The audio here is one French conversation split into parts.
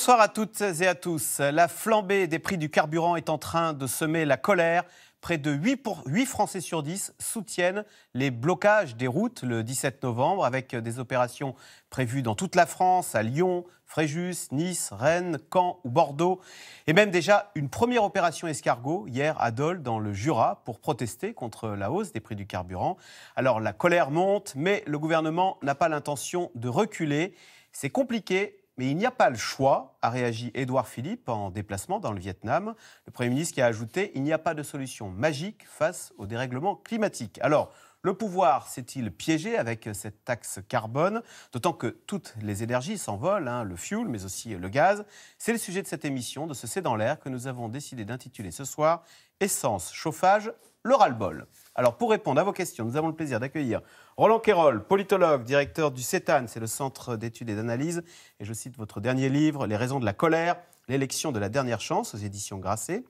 Bonsoir à toutes et à tous. La flambée des prix du carburant est en train de semer la colère. Près de 8, Français sur 10 soutiennent les blocages des routes le 17 novembre avec des opérations prévues dans toute la France, à Lyon, Fréjus, Nice, Rennes, Caen ou Bordeaux. Et même déjà une première opération escargot hier à Dole dans le Jura pour protester contre la hausse des prix du carburant. Alors la colère monte, mais le gouvernement n'a pas l'intention de reculer. C'est compliqué mais il n'y a pas le choix, a réagi Édouard Philippe en déplacement dans le Vietnam. Le Premier ministre qui a ajouté Il n'y a pas de solution magique face au dérèglement climatique. Alors, le pouvoir s'est-il piégé avec cette taxe carbone D'autant que toutes les énergies s'envolent, hein, le fuel, mais aussi le gaz. C'est le sujet de cette émission, de ce C'est dans l'air, que nous avons décidé d'intituler ce soir Essence, chauffage, le ras bol Alors, pour répondre à vos questions, nous avons le plaisir d'accueillir Roland Quérol, politologue, directeur du CETAN, c'est le Centre d'études et d'analyse, et je cite votre dernier livre, Les raisons de la colère, l'élection de la dernière chance, aux éditions Grasset.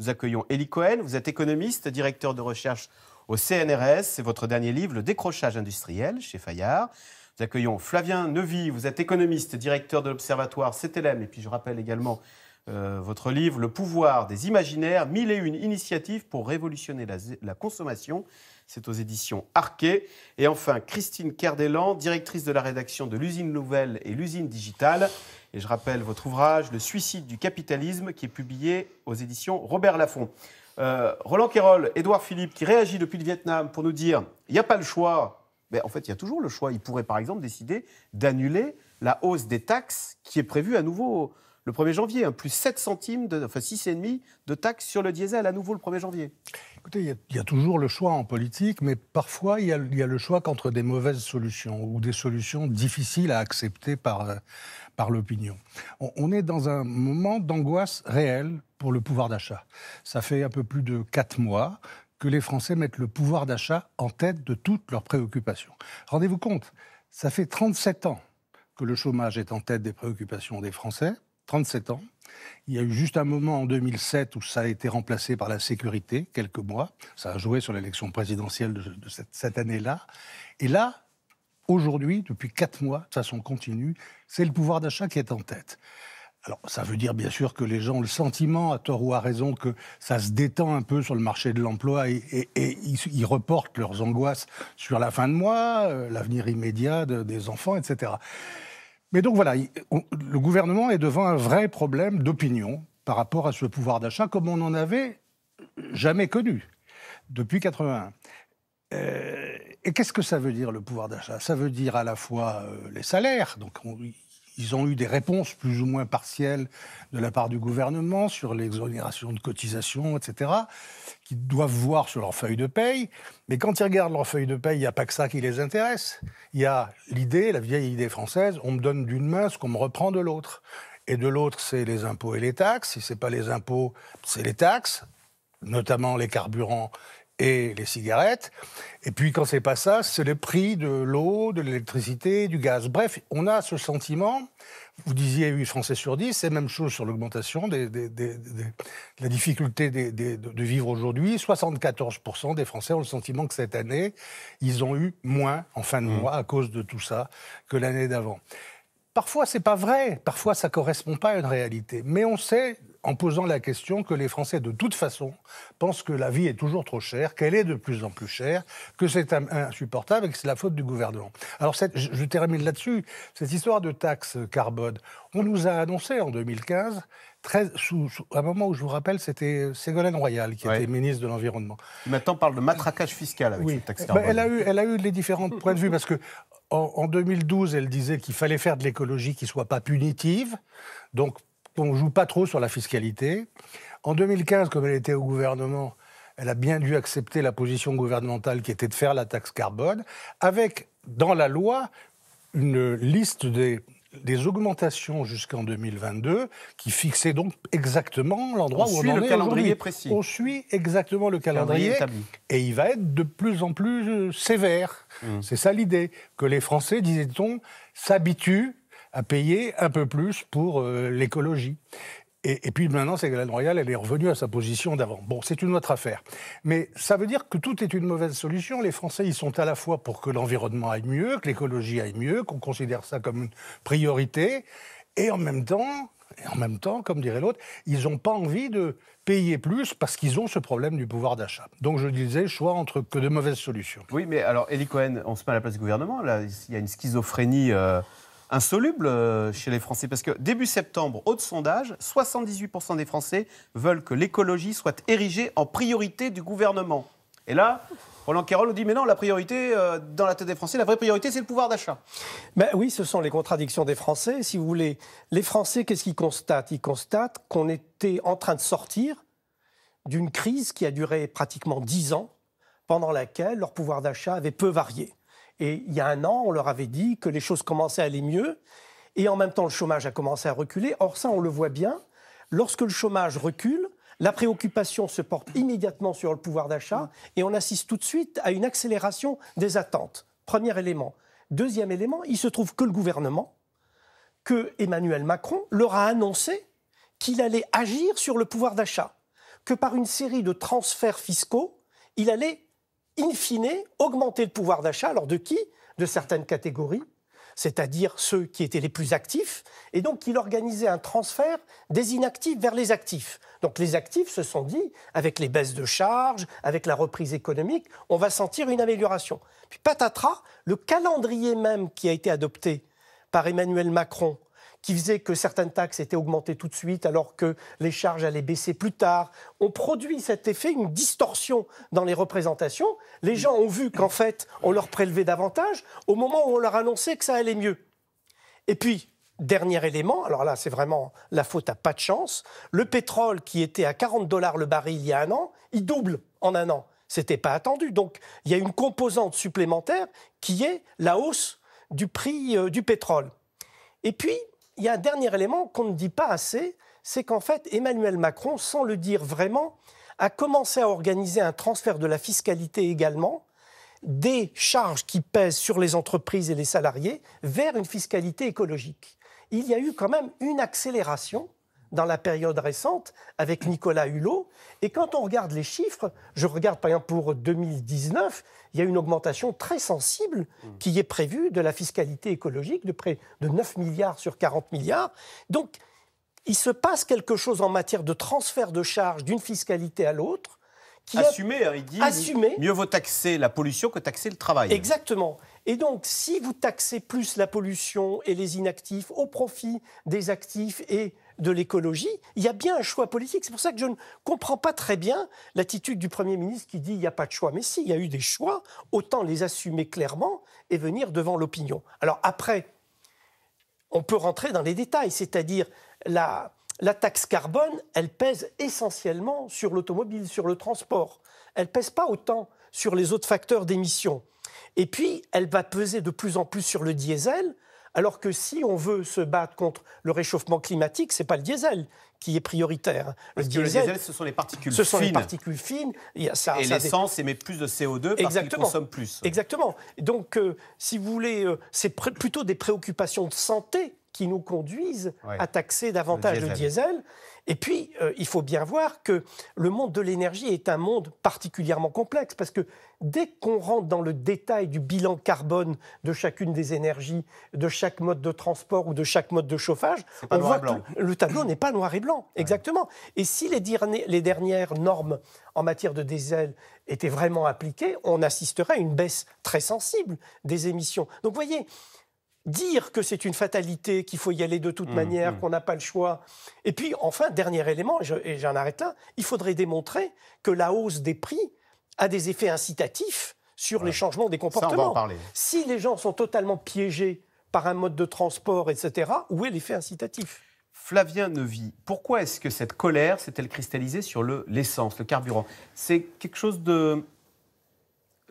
Nous accueillons Elie Cohen, vous êtes économiste, directeur de recherche au CNRS, c'est votre dernier livre, Le décrochage industriel, chez Fayard. Nous accueillons Flavien nevy vous êtes économiste, directeur de l'Observatoire CTLM, et puis je rappelle également euh, votre livre Le pouvoir des imaginaires, mille et une initiatives pour révolutionner la consommation c'est aux éditions Arquet. Et enfin, Christine Kerdelan, directrice de la rédaction de l'usine nouvelle et l'usine digitale. Et je rappelle votre ouvrage, Le suicide du capitalisme, qui est publié aux éditions Robert Laffont. Euh, Roland Kerol, Édouard Philippe, qui réagit depuis le Vietnam pour nous dire il n'y a pas le choix. Mais en fait, il y a toujours le choix. Il pourrait, par exemple, décider d'annuler la hausse des taxes qui est prévue à nouveau le 1er janvier, un hein, plus 7 centimes, de, enfin 6,5 de taxes sur le diesel à nouveau le 1er janvier. Écoutez, il y, a toujours le choix en politique, mais parfois il y, a le choix qu'entre des mauvaises solutions ou des solutions difficiles à accepter par, euh, par l'opinion. On, on est dans un moment d'angoisse réelle pour le pouvoir d'achat. Ça fait un peu plus de 4 mois que les Français mettent le pouvoir d'achat en tête de toutes leurs préoccupations. Rendez-vous compte, ça fait 37 ans que le chômage est en tête des préoccupations des Français. 37 ans. Il y a eu juste un moment en 2007 où ça a été remplacé par la sécurité, quelques mois. Ça a joué sur l'élection présidentielle de, cette, année-là. Et là, aujourd'hui, depuis quatre mois, de façon continue, c'est le pouvoir d'achat qui est en tête. Alors, ça veut dire bien sûr que les gens ont le sentiment, à tort ou à raison, que ça se détend un peu sur le marché de l'emploi et, ils, reportent leurs angoisses sur la fin de mois, euh, l'avenir immédiat des enfants, etc. Mais donc voilà, le gouvernement est devant un vrai problème d'opinion par rapport à ce pouvoir d'achat comme on n'en avait jamais connu depuis 1981. Euh, et qu'est-ce que ça veut dire le pouvoir d'achat Ça veut dire à la fois euh, les salaires, donc on, ils ont eu des réponses plus ou moins partielles de la part du gouvernement sur l'exonération de cotisations, etc., qu'ils doivent voir sur leur feuille de paye. Mais quand ils regardent leur feuille de paye, il n'y a pas que ça qui les intéresse. Il y a l'idée, la vieille idée française, on me donne d'une main ce qu'on me reprend de l'autre. Et de l'autre, c'est les impôts et les taxes. Si ce n'est pas les impôts, c'est les taxes, notamment les carburants et les cigarettes. Et puis quand c'est pas ça, c'est le prix de l'eau, de l'électricité, du gaz. Bref, on a ce sentiment. Vous disiez 8 Français sur 10, c'est la même chose sur l'augmentation de la difficulté de vivre aujourd'hui. 74% des Français ont le sentiment que cette année, ils ont eu moins en fin de mmh. mois à cause de tout ça que l'année d'avant. Parfois, ce n'est pas vrai. Parfois, ça correspond pas à une réalité. Mais on sait, en posant la question, que les Français, de toute façon, pensent que la vie est toujours trop chère, qu'elle est de plus en plus chère, que c'est insupportable et que c'est la faute du gouvernement. Alors, je, termine là-dessus. Cette histoire de taxe carbone, on nous a annoncé en 2015, sous, à un moment où je vous rappelle, c'était Ségolène Royal qui était ministre de l'Environnement. Maintenant, on parle de matraquage fiscal avec cette taxe carbone. Eh elle, a eu, elle a eu les différents points de vue parce que en, 2012, elle disait qu'il fallait faire de l'écologie qui ne soit pas punitive, donc qu'on ne joue pas trop sur la fiscalité. En 2015, comme elle était au gouvernement, elle a bien dû accepter la position gouvernementale qui était de faire la taxe carbone, avec dans la loi une liste des des augmentations jusqu'en 2022 qui fixaient donc exactement l'endroit où on en calendrier précis. On suit exactement le calendrier, et il va être de plus en plus euh, sévère. Hum. C'est ça l'idée, que les Français, disait-on, s'habituent à payer un peu plus pour euh, l'écologie. Et, puis maintenant, Ségolène Royal, elle est revenue à sa position d'avant. Bon, c'est une autre affaire. Mais ça veut dire que tout est une mauvaise solution. Les Français, ils sont à la fois pour que l'environnement aille mieux, que l'écologie aille mieux, qu'on considère ça comme une priorité. Et en même temps, et en même temps, comme dirait l'autre, ils n'ont pas envie de payer plus parce qu'ils ont ce problème du pouvoir d'achat. Donc je disais, choix entre que de mauvaises solutions. Oui, mais alors, Eli Cohen, on se met à la place du gouvernement. Là, il y a une schizophrénie. Euh, insoluble euh, chez les Français parce que début septembre, haut de sondage, 78% des Français veulent que l'écologie soit érigée en priorité du gouvernement. Et là, Roland Carroll dit mais non, la priorité euh, dans la tête des Français, la vraie priorité, c'est le pouvoir d'achat. Mais ben oui, ce sont les contradictions des Français. Si vous voulez, les Français, qu'est-ce qu'ils constatent Ils constatent qu'on était en train de sortir d'une crise qui a duré pratiquement 10 ans, pendant laquelle leur pouvoir d'achat avait peu varié. Et il y a un an, on leur avait dit que les choses commençaient à aller mieux. Et en même temps, le chômage a commencé à reculer. Or, ça, on le voit bien. Lorsque le chômage recule, la préoccupation se porte immédiatement sur le pouvoir d'achat et on assiste tout de suite à une accélération des attentes. Premier élément. Deuxième élément, il se trouve que le gouvernement, que Emmanuel Macron leur a annoncé qu'il allait agir sur le pouvoir d'achat, que par une série de transferts fiscaux, il allait in fine, augmenter le pouvoir d'achat. Alors de qui De certaines catégories, c'est-à-dire ceux qui étaient les plus actifs. Et donc, qu'il organisait un transfert des inactifs vers les actifs. Donc, les actifs se sont dit, avec les baisses de charges, avec la reprise économique, on va sentir une amélioration. Puis, patatras, le calendrier même qui a été adopté par Emmanuel Macron qui faisait que certaines taxes étaient augmentées tout de suite alors que les charges allaient baisser plus tard. On produit cet effet, une distorsion dans les représentations. Les gens ont vu qu'en fait, on leur prélevait davantage au moment où on leur annonçait que ça allait mieux. Et puis, dernier élément, alors là, c'est vraiment la faute à pas de chance, le pétrole qui était à 40 dollars le baril il y a un an, il double en un an. C'était pas attendu. Donc, il y a une composante supplémentaire qui est la hausse du prix euh, du pétrole. Et puis, il y a un dernier élément qu'on ne dit pas assez, c'est qu'en fait, Emmanuel Macron, sans le dire vraiment, a commencé à organiser un transfert de la fiscalité également des charges qui pèsent sur les entreprises et les salariés vers une fiscalité écologique. Il y a eu quand même une accélération dans la période récente avec Nicolas Hulot. Et quand on regarde les chiffres, je regarde par exemple pour 2019, il y a une augmentation très sensible qui est prévue de la fiscalité écologique de près de 9 milliards sur 40 milliards. Donc il se passe quelque chose en matière de transfert de charges d'une fiscalité à l'autre. Qui assumé, hein, il dit mieux vaut taxer la pollution que taxer le travail. Exactement. Et donc, si vous taxez plus la pollution et les inactifs au profit des actifs et de l'écologie, il y a bien un choix politique. C'est pour ça que je ne comprends pas très bien l'attitude du Premier ministre qui dit il n'y a pas de choix. Mais si, il y a eu des choix, autant les assumer clairement et venir devant l'opinion. Alors après, on peut rentrer dans les détails, c'est-à-dire la, la taxe carbone, elle pèse essentiellement sur l'automobile, sur le transport. Elle pèse pas autant sur les autres facteurs d'émission. Et puis, elle va peser de plus en plus sur le diesel, alors que si on veut se battre contre le réchauffement climatique, ce n'est pas le diesel qui est prioritaire. Le diesel, ce sont les particules ce fines. sont les particules fines. Ça, et l'essence émet plus de CO2 Exactement. parce qu'il consomme plus. Exactement. Donc, euh, si vous voulez, euh, c'est plutôt des préoccupations de santé qui nous conduisent à taxer davantage le diesel. Et puis, euh, il faut bien voir que le monde de l'énergie est un monde particulièrement complexe parce que dès qu'on rentre dans le détail du bilan carbone de chacune des énergies, de chaque mode de transport ou de chaque mode de chauffage, on voit le tableau n'est pas noir et blanc. Exactement. Et si les, dernières normes en matière de diesel étaient vraiment appliquées, on assisterait à une baisse très sensible des émissions. Donc vous voyez, dire que c'est une fatalité, qu'il faut y aller de toute mmh, manière, mmh. qu'on n'a pas le choix. Et puis, enfin, dernier élément, et j'en arrête là, il faudrait démontrer que la hausse des prix a des effets incitatifs sur les changements des comportements. en parler. Si les gens sont totalement piégés par un mode de transport, etc., où est l'effet incitatif Flavien Neuvy, pourquoi est-ce que cette colère s'est-elle cristallisée sur l'essence, le carburant C'est quelque chose de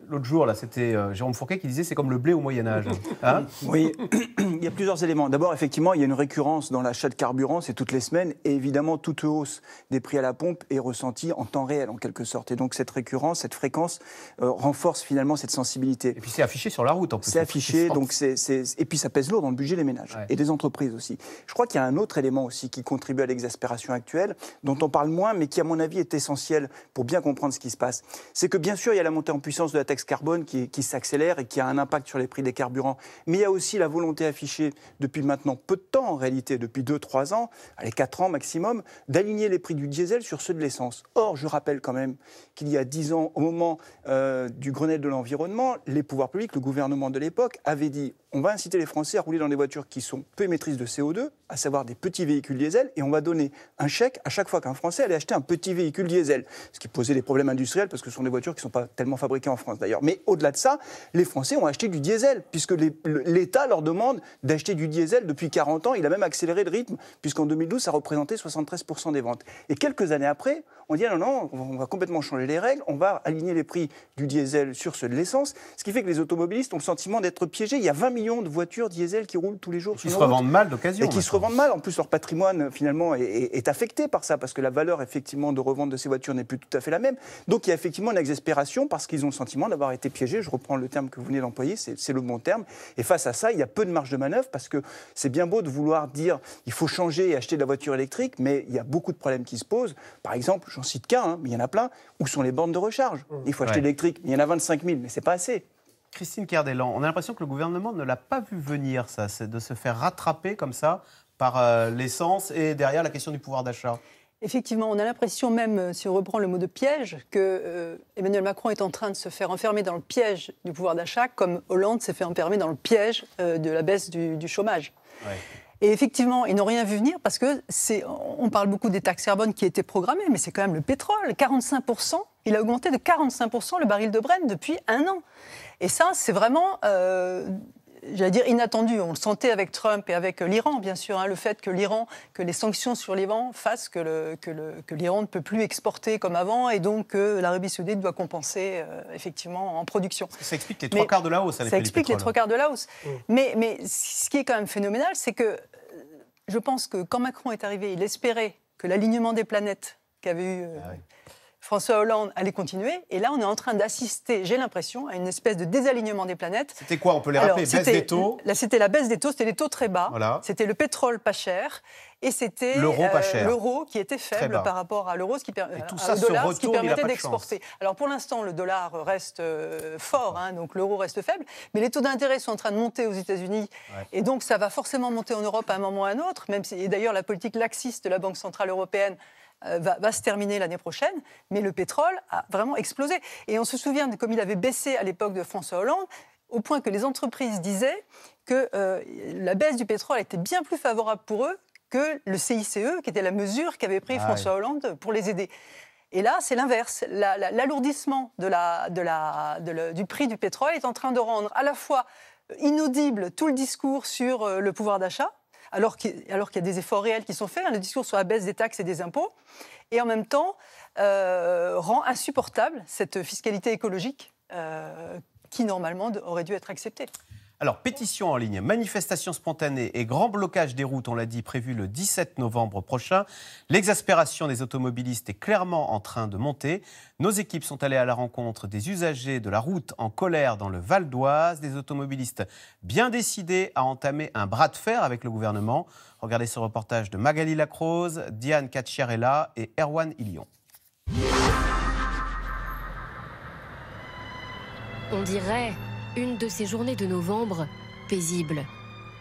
l'autre jour, là, c'était euh, Jérôme Fourquet qui disait c'est comme le blé au Moyen Âge. Hein oui, il y a plusieurs éléments. D'abord, effectivement, il y a une récurrence dans l'achat de carburant, c'est toutes les semaines, et évidemment, toute hausse des prix à la pompe est ressentie en temps réel, en quelque sorte. Et donc, cette récurrence, cette fréquence euh, renforce finalement cette sensibilité. Et puis, c'est affiché sur la route, en plus. C'est affiché, donc c'est, et puis ça pèse lourd dans le budget des ménages et des entreprises aussi. Je crois qu'il y a un autre élément aussi qui contribue à l'exaspération actuelle, dont on parle moins, mais qui, à mon avis, est essentiel pour bien comprendre ce qui se passe. C'est que, bien sûr, il y a la montée en puissance de la taxe carbone qui, s'accélère et qui a un impact sur les prix des carburants. Mais il y a aussi la volonté affichée depuis maintenant peu de temps, en réalité, depuis 2-3 ans, allez 4 ans maximum, d'aligner les prix du diesel sur ceux de l'essence. Or, je rappelle quand même qu'il y a 10 ans, au moment euh, du Grenelle de l'environnement, les pouvoirs publics, le gouvernement de l'époque, avait dit on va inciter les Français à rouler dans des voitures qui sont peu émettrices de CO2, à savoir des petits véhicules diesel, et on va donner un chèque à chaque fois qu'un Français allait acheter un petit véhicule diesel, ce qui posait des problèmes industriels parce que ce sont des voitures qui ne sont pas tellement fabriquées en France d'ailleurs. Mais au-delà de ça, les Français ont acheté du diesel, puisque l'État leur demande d'acheter du diesel depuis 40 ans, il a même accéléré le rythme, puisqu'en 2012, ça représentait 73% des ventes. Et quelques années après, on dit ah non, non, on va complètement changer les règles, on va aligner les prix du diesel sur ceux de l'essence, ce qui fait que les automobilistes ont le sentiment d'être piégés. Il y a 20 millions de voitures diesel qui roulent tous les jours. Et qui se revendent mal d'occasion. Et qui hein, se revendent mal. En plus, leur patrimoine, finalement, est, est affecté par ça, parce que la valeur, effectivement, de revente de ces voitures n'est plus tout à fait la même. Donc, il y a effectivement une exaspération parce qu'ils ont le sentiment d'avoir été piégés. Je reprends le terme que vous venez d'employer, c'est le bon terme. Et face à ça, il y a peu de marge de manœuvre parce que c'est bien beau de vouloir dire il faut changer et acheter de la voiture électrique, mais il y a beaucoup de problèmes qui se posent. Par exemple, j'en cite qu'un, hein, mais il y en a plein, où sont les bornes de recharge Il faut acheter l'électrique, il y en a 25 000, mais c'est pas assez. Christine Kerdelan, on a l'impression que le gouvernement ne l'a pas vu venir, ça, c'est de se faire rattraper comme ça par euh, l'essence et derrière la question du pouvoir d'achat. Effectivement, on a l'impression même, euh, si on reprend le mot de piège, que euh, Emmanuel Macron est en train de se faire enfermer dans le piège du pouvoir d'achat, comme Hollande s'est fait enfermer dans le piège de la baisse du, chômage. Ouais. Et effectivement, ils n'ont rien vu venir parce que c'est, on parle beaucoup des taxes carbone qui étaient programmées, mais c'est quand même le pétrole. 45%, il a augmenté de 45% le baril de Brent depuis un an. Et ça, c'est vraiment euh, j'allais dire, inattendu. On le sentait avec Trump et avec euh, l'Iran, bien sûr, hein. le fait que l'Iran, que les sanctions sur l'Iran fassent que, l'Iran ne peut plus exporter comme avant et donc que l'Arabie saoudite doit compenser euh, effectivement en production. Ça explique les trois quarts de la hausse. ça explique les trois quarts de la hausse. Mm. Mais, ce qui est quand même phénoménal, c'est que euh, je pense que quand Macron est arrivé, il espérait que l'alignement des planètes qu'avait eu... Ah François Hollande allait continuer. Et là, on est en train d'assister, j'ai l'impression, à une espèce de désalignement des planètes. C'était quoi On peut les rappeler Baisse des taux C'était la baisse des taux, c'était les taux très bas. C'était le pétrole pas cher. Et c'était l'euro euh, qui était faible par rapport à l'euro, ce qui, qui permettait d'exporter. Alors pour l'instant, le dollar reste euh, fort, hein, donc l'euro reste faible, mais les taux d'intérêt sont en train de monter aux États-Unis, et donc ça va forcément monter en Europe à un moment ou à un autre. Même si... et d'ailleurs, la politique laxiste de la Banque centrale européenne euh, va, se terminer l'année prochaine, mais le pétrole a vraiment explosé. Et on se souvient, comme il avait baissé à l'époque de François Hollande, au point que les entreprises disaient que euh, la baisse du pétrole était bien plus favorable pour eux que le CICE, qui était la mesure qu'avait pris ah François Hollande pour les aider. Et là, c'est l'inverse. L'alourdissement du prix du pétrole est en train de rendre à la fois euh, inaudible tout le discours sur le pouvoir d'achat, alors qu'il y a des efforts réels qui sont faits, hein, le discours sur la baisse des taxes et des impôts, et en même temps euh, rend insupportable cette fiscalité écologique euh, qui normalement aurait dû être acceptée. Alors, pétition en ligne, manifestation spontanée et grand blocage des routes, on l'a dit, prévu le 17 novembre prochain. L'exaspération des automobilistes est clairement en train de monter. Nos équipes sont allées à la rencontre des usagers de la route en colère dans le Val d'Oise, des automobilistes bien décidés à entamer un bras de fer avec le gouvernement. Regardez ce reportage de Magali Lacrose, Diane Cacciarella et Erwan Illion. On dirait une de ces journées de novembre paisibles,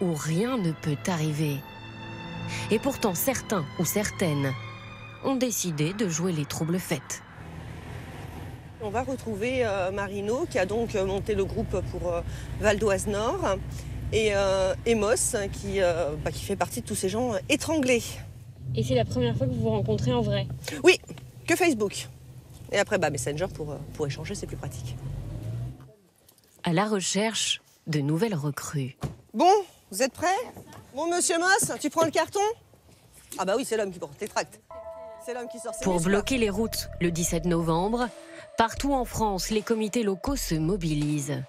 où rien ne peut arriver. Et pourtant, certains ou certaines ont décidé de jouer les troubles fêtes. On va retrouver euh, Marino, qui a donc euh, monté le groupe pour euh, Val d'Oise Nord, et Emos, qui, bah, qui fait partie de tous ces gens étranglés. Et c'est la première fois que vous vous rencontrez en vrai Oui, que Facebook. Et après, bah, Messenger pour, pour échanger, c'est plus pratique à la recherche de nouvelles recrues. Bon, vous êtes prêts Bon, monsieur Moss, tu prends le carton Ah bah oui, c'est l'homme qui porte les tracts. C'est l'homme qui sort Pour bloquer les routes le 17 novembre, partout en France, les comités locaux se mobilisent.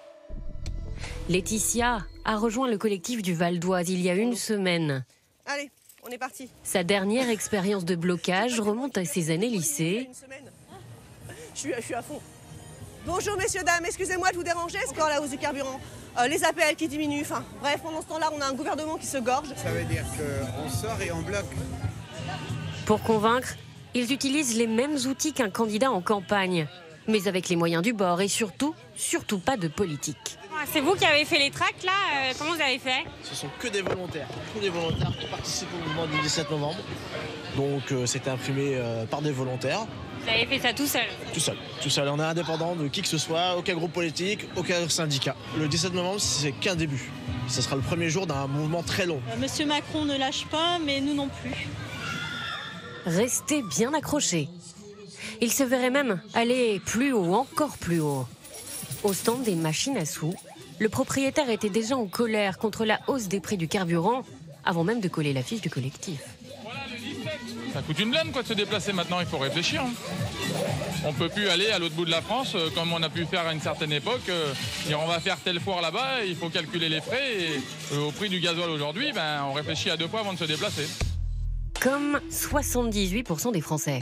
Laetitia a rejoint le collectif du Val d'Oise il y a une semaine. Allez, on est parti. Sa dernière expérience de blocage remonte à ses années lycée. je suis à fond. Bonjour messieurs, dames, excusez-moi de vous déranger, ce corps la hausse du carburant, euh, les appels qui diminuent, enfin bref, pendant ce temps-là, on a un gouvernement qui se gorge. Ça veut dire qu'on sort et on bloque. Pour convaincre, ils utilisent les mêmes outils qu'un candidat en campagne, mais avec les moyens du bord et surtout, surtout pas de politique. Ah, c'est vous qui avez fait les tracts là euh, Comment vous avez fait Ce sont que des volontaires, tous des volontaires qui participent au mouvement du 17 novembre. Donc euh, c'était imprimé par des volontaires. Vous avez fait ça tout seul Tout seul. Tout seul. On est indépendant de qui que ce soit, aucun groupe politique, aucun syndicat. Le 17 novembre, c'est qu'un début. Ce sera le premier jour d'un mouvement très long. Euh, Monsieur Macron ne lâche pas, mais nous non plus. Restez bien accrochés. Il se verrait même aller plus haut, encore plus haut. Au stand des machines à sous, le propriétaire était déjà en colère contre la hausse des prix du carburant avant même de coller l'affiche du collectif ça coûte une blinde quoi de se déplacer maintenant, il faut réfléchir. Hein. On peut plus aller à l'autre bout de la France euh, comme on a pu faire à une certaine époque. Euh, on va faire telle foire là-bas, il faut calculer les frais et euh, au prix du gasoil aujourd'hui, ben, on réfléchit à deux fois avant de se déplacer. Comme 78% des Français.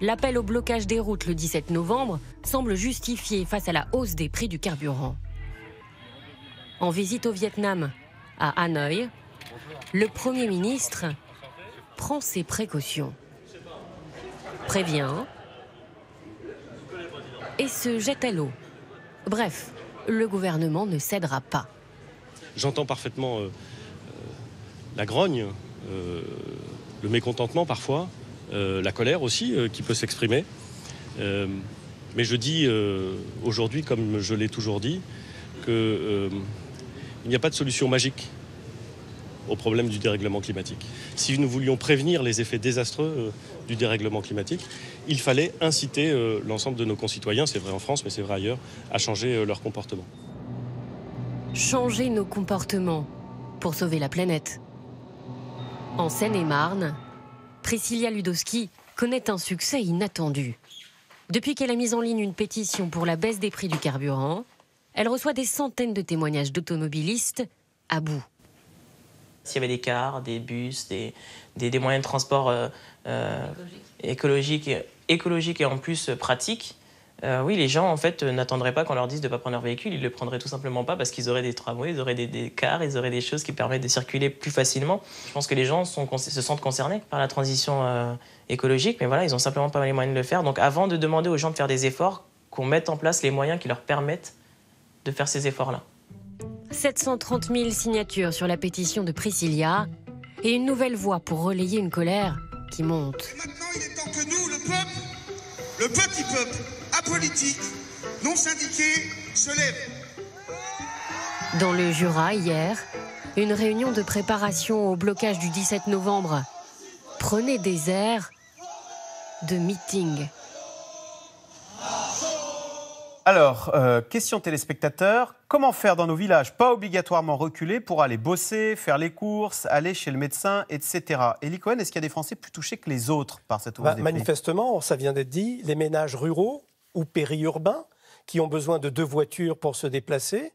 L'appel au blocage des routes le 17 novembre semble justifié face à la hausse des prix du carburant. En visite au Vietnam, à Hanoï, le Premier ministre prend ses précautions, prévient et se jette à l'eau. Bref, le gouvernement ne cédera pas. J'entends parfaitement euh, euh, la grogne, euh, le mécontentement parfois, la colère aussi qui peut s'exprimer. mais je dis aujourd'hui, comme je l'ai toujours dit, qu'il n'y a pas de solution magique au problème du dérèglement climatique. Si nous voulions prévenir les effets désastreux euh, du dérèglement climatique, il fallait inciter euh, l'ensemble de nos concitoyens, c'est vrai en France, mais c'est vrai ailleurs, à changer euh, leur comportement. Changer nos comportements pour sauver la planète. En Seine-et-Marne, Priscilla Ludowski connaît un succès inattendu. Depuis qu'elle a mis en ligne une pétition pour la baisse des prix du carburant, elle reçoit des centaines de témoignages d'automobilistes à bout s'il y avait des cars, des bus, des, moyens de transport euh, euh, écologiques. Écologique, et en plus euh, pratiques, oui, les gens en fait n'attendraient pas qu'on leur dise de ne pas prendre leur véhicule, ils le prendraient tout simplement pas parce qu'ils auraient des tramways, ils auraient des, cars, ils auraient des choses qui permettent de circuler plus facilement. Je pense que les gens se sentent concernés par la transition écologique, mais voilà, ils ont simplement pas les moyens de le faire. Donc avant de demander aux gens de faire des efforts, qu'on mette en place les moyens qui leur permettent de faire ces efforts-là. 730 000 signatures sur la pétition de Priscilla et une nouvelle voix pour relayer une colère qui monte. maintenant, il est temps que nous, le peuple, le petit peuple, apolitique, non syndiqué, se lève. Dans le Jura, hier, une réunion de préparation au blocage du 17 novembre. prenait des airs de meeting. Alors, euh, question téléspectateur, comment faire dans nos villages Pas obligatoirement reculer pour aller bosser, faire les courses, aller chez le médecin, etc. Et est-ce qu'il y a des Français plus touchés que les autres par cette hausse bah, Manifestement, ça vient d'être dit, les ménages ruraux ou périurbains qui ont besoin de deux voitures pour se déplacer,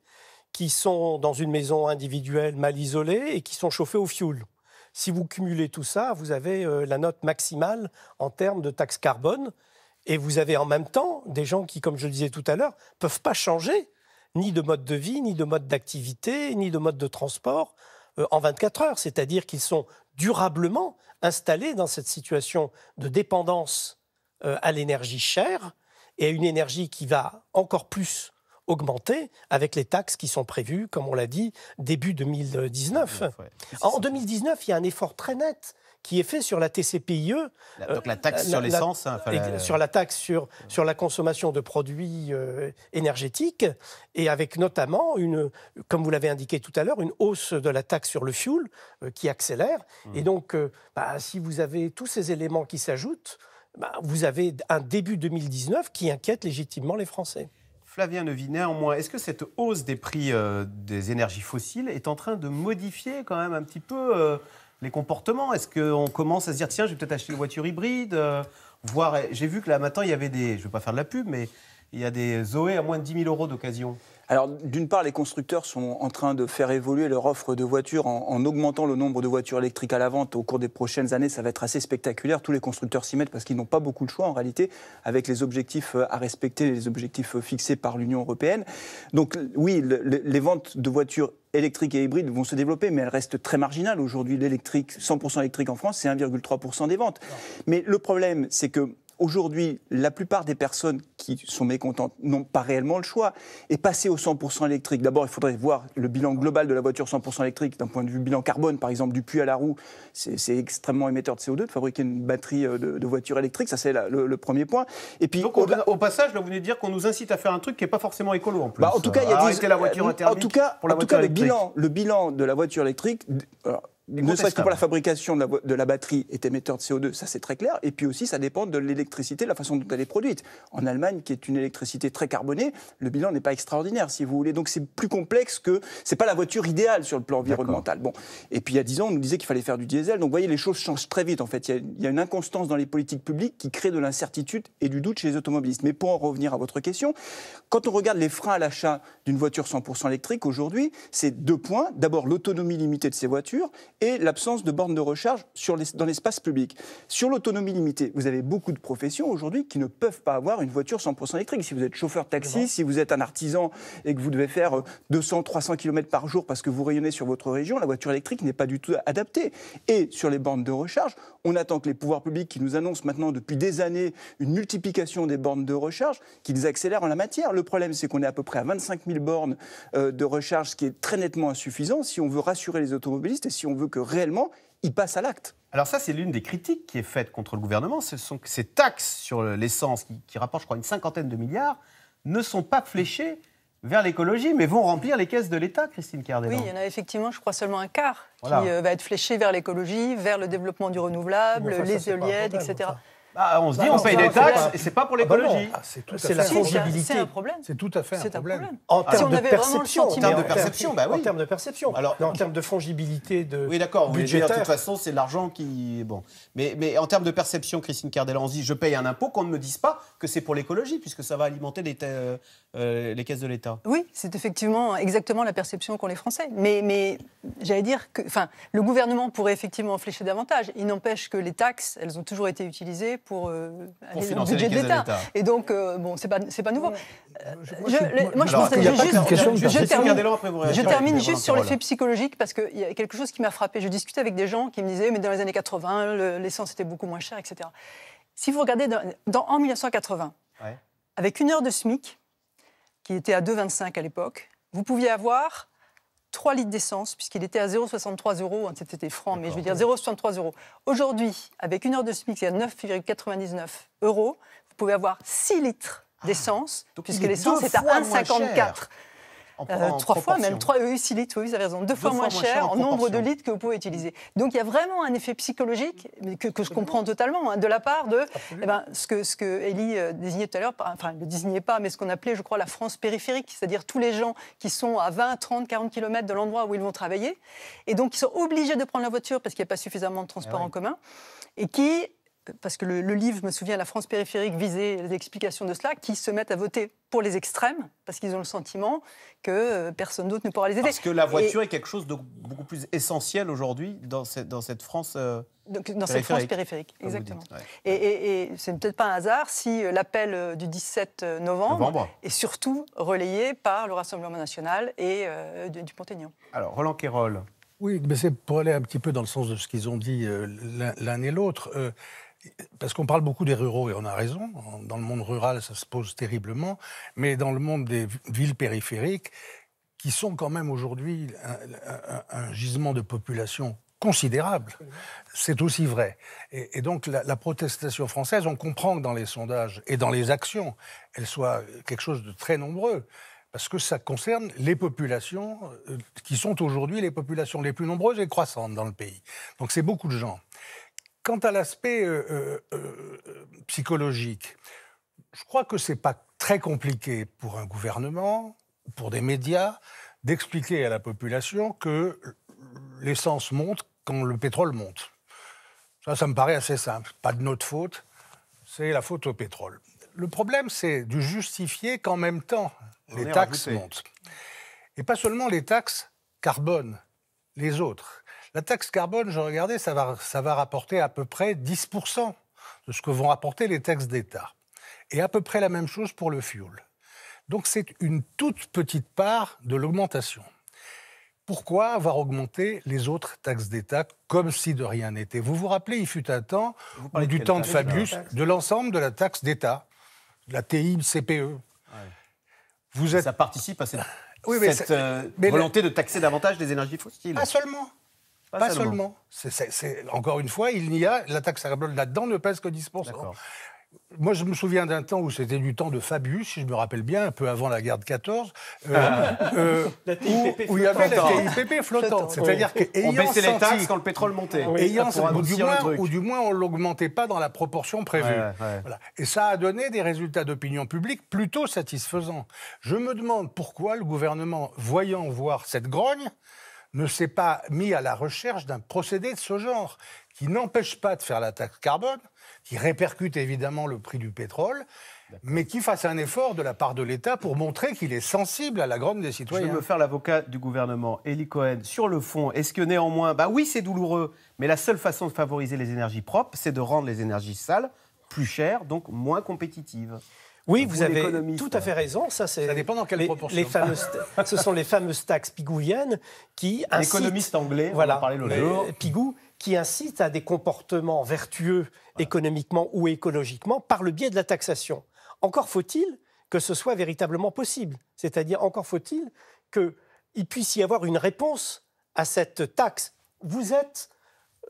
qui sont dans une maison individuelle mal isolée et qui sont chauffés au fioul. Si vous cumulez tout ça, vous avez euh, la note maximale en termes de taxe carbone et vous avez en même temps des gens qui, comme je le disais tout à l'heure, ne peuvent pas changer ni de mode de vie, ni de mode d'activité, ni de mode de transport euh, en 24 heures. C'est-à-dire qu'ils sont durablement installés dans cette situation de dépendance euh, à l'énergie chère et à une énergie qui va encore plus augmenter avec les taxes qui sont prévues, comme on l'a dit, début 2019. en 2019, il y a un effort très net qui est fait sur la TCPIE. Donc la euh, taxe sur l'essence. Hein, la... Sur la taxe sur, sur la consommation de produits euh, énergétiques, et avec notamment, une, comme vous l'avez indiqué tout à l'heure, une hausse de la taxe sur le fuel euh, qui accélère. Mmh. Et donc, bah, si vous avez tous ces éléments qui s'ajoutent, bah, vous avez un début 2019 qui inquiète légitimement les Français. Flavien en néanmoins, est-ce que cette hausse des prix des énergies fossiles est en train de modifier quand même un petit peu les comportements Est-ce qu'on commence à se dire, tiens, je vais peut-être acheter une voiture hybride euh, eh, j'ai vu que là maintenant, il y avait des, je ne vais pas faire de la pub, mais il y a des Zoé à moins de 10 000 euros d'occasion. Alors, d'une part, les constructeurs sont en train de faire évoluer leur offre de voitures en, augmentant le nombre de voitures électriques à la vente au cours des prochaines années. Ça va être assez spectaculaire. Tous les constructeurs s'y mettent parce qu'ils n'ont pas beaucoup de choix en réalité, avec les objectifs euh, à respecter, les objectifs euh, fixés par l'Union européenne. Donc, oui, les ventes de voitures électriques et hybrides vont se développer, mais elles restent très marginales. Aujourd'hui, l'électrique, 100% électrique en France, c'est 1,3% des ventes. Mais le problème, c'est que Aujourd'hui, la plupart des personnes qui sont mécontentes n'ont pas réellement le choix. Et passer au 100% électrique, d'abord, il faudrait voir le bilan global de la voiture 100% électrique d'un point de vue bilan carbone, par exemple, du puits à la roue. C'est extrêmement émetteur de CO2 de fabriquer une batterie euh, de, voiture électrique. Ça, c'est le, premier point. Et puis, Donc, au, passage, là, vous venez de dire qu'on nous incite à faire un truc qui n'est pas forcément écolo en plus. Bah, en tout cas, il y a des, la voiture euh, En tout cas, pour en tout cas le, bilan, le bilan de la voiture électrique ne serait-ce que pour la fabrication de la, de la, batterie est émetteur de CO2, ça c'est très clair. Et puis aussi, ça dépend de l'électricité, de la façon dont elle est produite. En Allemagne, qui est une électricité très carbonée, le bilan n'est pas extraordinaire, si vous voulez. Donc c'est plus complexe que. C'est pas la voiture idéale sur le plan environnemental. Bon. Et puis il y a 10 ans, on nous disait qu'il fallait faire du diesel. Donc vous voyez, les choses changent très vite en fait. Il y a, il y a une inconstance dans les politiques publiques qui crée de l'incertitude et du doute chez les automobilistes. Mais pour en revenir à votre question, quand on regarde les freins à l'achat d'une voiture 100% électrique aujourd'hui, c'est deux points. D'abord, l'autonomie limitée de ces voitures et l'absence de bornes de recharge sur les, dans l'espace public. Sur l'autonomie limitée, vous avez beaucoup de professions aujourd'hui qui ne peuvent pas avoir une voiture 100% électrique. Si vous êtes chauffeur de taxi, si vous êtes un artisan et que vous devez faire 200, 300 km par jour parce que vous rayonnez sur votre région, la voiture électrique n'est pas du tout adaptée. Et sur les bornes de recharge, on attend que les pouvoirs publics qui nous annoncent maintenant depuis des années une multiplication des bornes de recharge, qu'ils accélèrent en la matière. Le problème, c'est qu'on est à peu près à 25 000 bornes euh, de recharge, ce qui est très nettement insuffisant si on veut rassurer les automobilistes et si on veut que réellement, il passe à l'acte. Alors ça, c'est l'une des critiques qui est faite contre le gouvernement. Ce sont ces taxes sur l'essence, qui, rapportent, je crois, une cinquantaine de milliards, ne sont pas fléchées vers l'écologie, mais vont remplir les caisses de l'État, Christine Cardellan. Oui, il y en a effectivement, je crois, seulement un quart qui euh, va être fléché vers l'écologie, vers le développement du renouvelable, les éoliennes, etc. Bah, on se dit, bah, on paye des taxes, et c'est pas pour ah, bah l'écologie. Ah, c'est la fongibilité. C'est un problème. C'est tout à fait un problème. En termes de perception. En termes de perception, En termes de perception. Alors, en termes de fongibilité, de. Oui, d'accord. De toute façon, c'est l'argent qui. Bon. Mais, mais en termes de perception, Christine on se dit, je paye un impôt qu'on ne me dise pas que c'est pour l'écologie, puisque ça va alimenter les, euh, euh, les caisses de l'État. Oui, c'est effectivement exactement la perception qu'ont les Français. Mais, mais j'allais dire que. Enfin, le gouvernement pourrait effectivement flécher davantage. Il n'empêche que les taxes, elles ont toujours été utilisées euh, pour, aller budget de l'État. Et donc, euh, bon, c'est pas, pas nouveau. Euh, je, moi, je pense que juste. je, termine, je termine juste sur l'effet psychologique parce qu'il y a quelque chose qui m'a frappé. Je discutais avec des gens qui me disaient, mais dans les années 80, l'essence était beaucoup moins chère, etc. Si vous regardez dans, en 1980, avec une heure de SMIC, qui était à 2,25 à l'époque, vous pouviez avoir 3 litres d'essence, puisqu'il était à 0,63 euros, hein, c'était franc, mais je veux dire 0,63 euros. Aujourd'hui, avec une heure de SMIC, c'est à 9,99 euros, vous pouvez avoir 6 litres ah, d'essence, puisque l'essence est à 1,54. Euh, trois fois, même trois, litres, oui, vous avez raison, deux, fois, moins, cher, en, nombre de litres que vous pouvez utiliser. Donc il y a vraiment un effet psychologique que, que je comprends totalement, hein, de la part de eh ben, ce que, ce que Elie euh, désignait tout à l'heure, enfin, ne le désignait pas, mais ce qu'on appelait, je crois, la France périphérique, c'est-à-dire tous les gens qui sont à 20, 30, 40 km de l'endroit où ils vont travailler, et donc ils sont obligés de prendre la voiture parce qu'il n'y a pas suffisamment de transport eh en commun, et qui parce que le, livre, je me souviens, La France périphérique visait les explications de cela, qui se mettent à voter pour les extrêmes, parce qu'ils ont le sentiment que euh, personne d'autre ne pourra les aider. Parce que la voiture est quelque chose de beaucoup plus essentiel aujourd'hui dans, dans, cette France. périphérique. Euh, dans cette France périphérique, exactement. Et, et, et c'est peut-être pas un hasard si euh, l'appel du 17 novembre, est surtout relayé par le Rassemblement national et du, aignan Alors, Roland Quérol. Oui, mais c'est pour aller un petit peu dans le sens de ce qu'ils ont dit l'un et l'autre parce qu'on parle beaucoup des ruraux et on a raison, dans le monde rural ça se pose terriblement, mais dans le monde des villes périphériques, qui sont quand même aujourd'hui un, gisement de population considérable, c'est aussi vrai. Et, donc la, protestation française, on comprend que dans les sondages et dans les actions, elle soit quelque chose de très nombreux. Parce que ça concerne les populations euh, qui sont aujourd'hui les populations les plus nombreuses et croissantes dans le pays. Donc c'est beaucoup de gens. Quant à l'aspect euh, euh, euh, psychologique, je crois que ce n'est pas très compliqué pour un gouvernement, pour des médias, d'expliquer à la population que l'essence monte quand le pétrole monte. Ça, ça me paraît assez simple. Pas de notre faute, c'est la faute au pétrole. Le problème, c'est de justifier qu'en même temps, les taxes montent. Et pas seulement les taxes carbone, les autres. La taxe carbone, je regardais, ça va, ça rapporter à peu près 10% de ce que vont rapporter les taxes d'État. Et à peu près la même chose pour le fioul. Donc c'est une toute petite part de l'augmentation. Pourquoi avoir augmenté les autres taxes d'État comme si de rien n'était Vous vous rappelez, il fut un temps, du temps de Fabius, de l'ensemble de la taxe d'État, la TI, CPE. E. Vous êtes... Ça participe à cette, euh, volonté de taxer davantage les énergies fossiles. Pas ah, seulement. Pas, seulement. C'est encore une fois, il n'y a la taxe carbone là-dedans ne pèse que 10 moi, je me souviens d'un temps où c'était du temps de Fabius, si je me rappelle bien, un peu avant la guerre de 14, euh, ah. euh où, il y avait la TIPP flottante. C'est-à-dire On baissait les taxes quand le pétrole montait. ou, du moins, on ne l'augmentait pas dans la proportion prévue. Et ça a donné des résultats d'opinion publique plutôt satisfaisants. Je me demande pourquoi le gouvernement, voyant voir cette grogne, ne s'est pas mis à la recherche d'un procédé de ce genre, qui n'empêche pas de faire la taxe carbone, qui répercute évidemment le prix du pétrole, mais qui fasse un effort de la part de l'État pour montrer qu'il est sensible à la grande des citoyens. Je veux faire l'avocat du gouvernement, Eli Cohen. Sur le fond, est-ce que néanmoins, bah oui, c'est douloureux, mais la seule façon de favoriser les énergies propres, c'est de rendre les énergies sales plus chères, donc moins compétitives oui, vous, avez tout à fait raison. Ça, ça dépend dans quelle les, proportion. ce sont les fameuses taxes pigouviennes qui incitent... anglais, voilà, Pigou, qui incite à des comportements vertueux économiquement ou écologiquement par le biais de la taxation. Encore faut-il que ce soit véritablement possible. C'est-à-dire, encore faut-il qu'il puisse y avoir une réponse à cette taxe. Vous êtes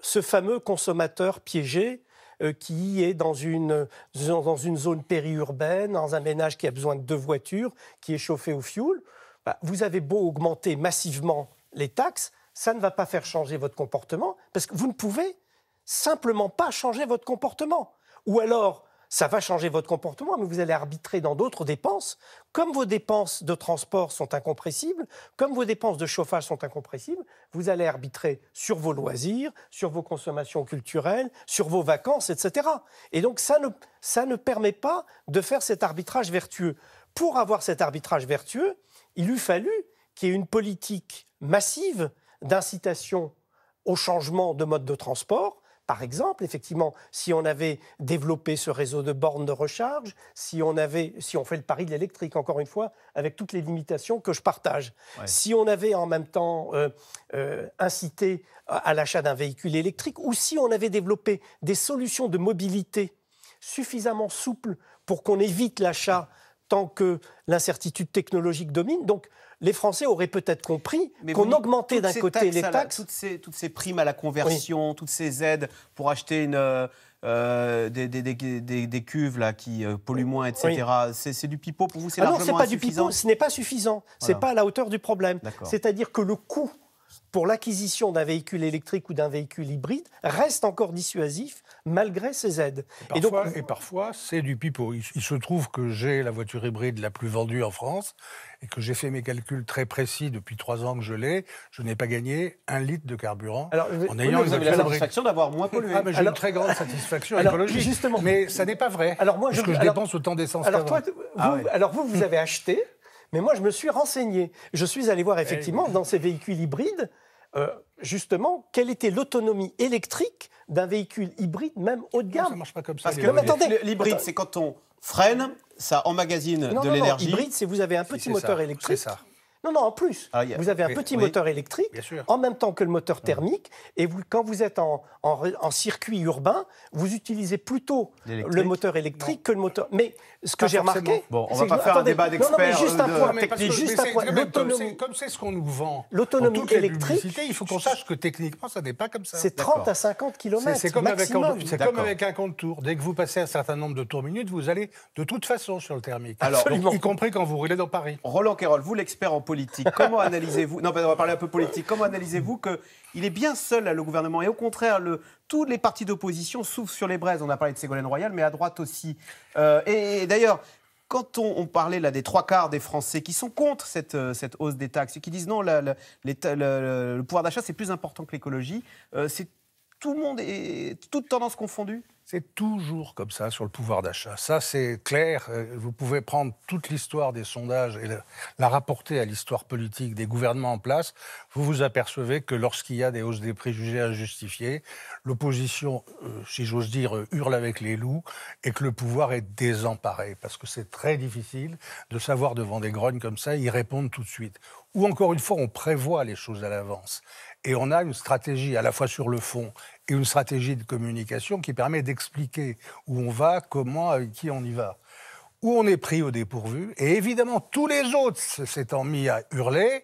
ce fameux consommateur piégé euh, qui est dans une, zone périurbaine, dans un ménage qui a besoin de deux voitures, qui est chauffé au fioul, bah, vous avez beau augmenter massivement les taxes, ça ne va pas faire changer votre comportement, parce que vous ne pouvez simplement pas changer votre comportement. Ou alors, ça va changer votre comportement, mais vous allez arbitrer dans d'autres dépenses. Comme vos dépenses de transport sont incompressibles, comme vos dépenses de chauffage sont incompressibles, vous allez arbitrer sur vos loisirs, sur vos consommations culturelles, sur vos vacances, etc. Et donc ça ne, ça ne permet pas de faire cet arbitrage vertueux. Pour avoir cet arbitrage vertueux, il eût fallu qu'il y ait une politique massive d'incitation au changement de mode de transport, par exemple, effectivement, si on avait développé ce réseau de bornes de recharge, si on avait, si on fait le pari de l'électrique, encore une fois, avec toutes les limitations que je partage, si on avait en même temps euh, euh, incité à l'achat d'un véhicule électrique, ou si on avait développé des solutions de mobilité suffisamment souples pour qu'on évite l'achat tant que l'incertitude technologique domine. Donc, les Français auraient peut-être compris qu'on augmentait d'un côté les taxes. toutes, ces, toutes, ces, primes à la conversion, toutes ces aides pour acheter euh, euh, des, cuves là, qui euh, polluent moins, etc. C'est du pipeau pour vous ah Non, ce n'est pas du pipeau, ce n'est pas suffisant. Ce n'est pas à la hauteur du problème. C'est-à-dire que le coût pour l'acquisition d'un véhicule électrique ou d'un véhicule hybride reste encore dissuasif malgré ces aides. Et, parfois, parfois c'est du pipeau. Il, se trouve que j'ai la voiture hybride la plus vendue en France et que j'ai fait mes calculs très précis depuis trois ans que je l'ai. Je n'ai pas gagné un litre de carburant alors, en ayant vous avez la satisfaction d'avoir moins pollué. Ah, j'ai une très grande satisfaction écologique. mais ça n'est pas vrai. Alors moi, je, que je dépense autant d'essence. Alors, ah alors vous, vous avez acheté mais moi, je me suis renseigné. Je suis allé voir effectivement eh dans ces véhicules hybrides, euh, justement, quelle était l'autonomie électrique d'un véhicule hybride, même haut de gamme. Non, ça marche pas comme ça. l'hybride, c'est quand on freine, ça emmagasine de l'énergie. hybride, c'est vous avez un petit moteur électrique. C'est ça non, non, en plus. Ah, vous avez un petit moteur électrique en même temps que le moteur mmh. thermique. Et vous, quand vous êtes en, en, circuit urbain, vous utilisez plutôt le moteur électrique que le moteur. Mais ce que j'ai remarqué. Bon, on va pas faire un débat d'experts. juste un euh, point. Comme c'est ce qu'on nous vend. L'autonomie électrique. Il faut qu'on sache que techniquement, ça n'est pas comme ça. C'est 30 à 50 km. C'est comme, comme avec un compte tour. Dès que vous passez un certain nombre de tours minutes, vous allez de toute façon sur le thermique. Alors, y compris quand vous roulez dans Paris. Roland Kerol vous, l'expert en politique, Comment analysez-vous Non, on va parler un peu politique. Comment analysez-vous qu'il est bien seul, le gouvernement Et au contraire, le, tous les partis d'opposition s'ouvrent sur les braises. On a parlé de Ségolène Royal, mais à droite aussi. Euh, et, d'ailleurs, quand on, parlait là des trois quarts des Français qui sont contre cette, euh, cette hausse des taxes et qui disent non, le pouvoir d'achat c'est plus important que l'écologie, euh, c'est tout le monde est toute tendance confondue c'est toujours comme ça sur le pouvoir d'achat. Ça, c'est clair. Euh, vous pouvez prendre toute l'histoire des sondages et la, rapporter à l'histoire politique des gouvernements en place. Vous vous apercevez que lorsqu'il y a des hausses des préjugés injustifiées, l'opposition, euh, si j'ose dire, euh, hurle avec les loups et que le pouvoir est désemparé. Parce que c'est très difficile de savoir devant des grognes comme ça, ils répondent tout de suite. Ou encore une fois, on prévoit les choses à l'avance. Et on a une stratégie à la fois sur le fond et une stratégie de communication qui permet d'expliquer où on va, comment, avec qui on y va. Où on est pris au dépourvu. Et évidemment, tous les autres s'étant mis à hurler,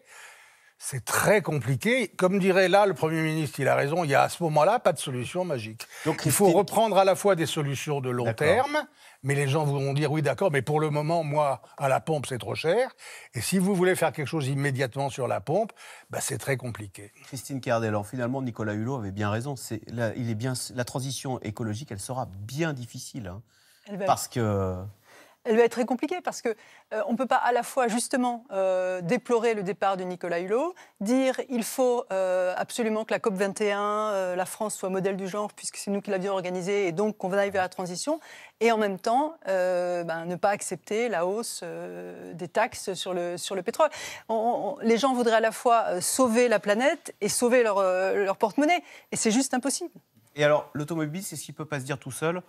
c'est très compliqué. Comme dirait là le Premier ministre, il a raison, il y a à ce moment-là pas de solution magique. Donc il faut reprendre à la fois des solutions de long terme, mais les gens vont dire oui d'accord, mais pour le moment, moi, à la pompe, c'est trop cher. Et si vous voulez faire quelque chose immédiatement sur la pompe, bah, c'est très compliqué. Christine Cardel, finalement, Nicolas Hulot avait bien raison. C'est, la, il est bien, la transition écologique, elle sera bien difficile. Hein. parce que elle va être très compliquée parce que euh, on ne peut pas à la fois justement euh, déplorer le départ de Nicolas Hulot, dire il faut euh, absolument que la COP 21, la France soit modèle du genre puisque c'est nous qui l'avions organisée et donc qu'on va arriver vers la transition, et en même temps ben, ne pas accepter la hausse des taxes sur le, sur le pétrole. les gens voudraient à la fois sauver la planète et sauver leur, leur porte-monnaie, et c'est juste impossible. Et alors l'automobile, c'est ce qui peut pas se dire tout seul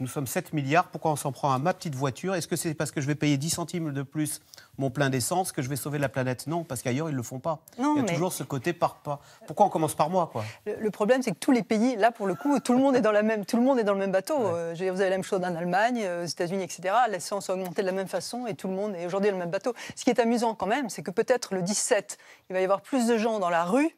nous sommes 7 milliards, pourquoi on s'en prend à ma petite voiture Est-ce que c'est parce que je vais payer 10 centimes de plus mon plein d'essence que je vais sauver la planète Non, parce qu'ailleurs, ils ne le font pas. Il y a toujours ce côté part pas. Pourquoi on commence par moi le, problème, c'est que tous les pays, là, pour le coup, tout le monde est dans, même, tout le, monde est dans le même bateau. Euh, vous avez la même chose en Allemagne, euh, aux États-Unis, etc. L'essence a augmenté de la même façon et tout le monde est aujourd'hui dans le même bateau. Ce qui est amusant quand même, c'est que peut-être le 17, il va y avoir plus de gens dans la rue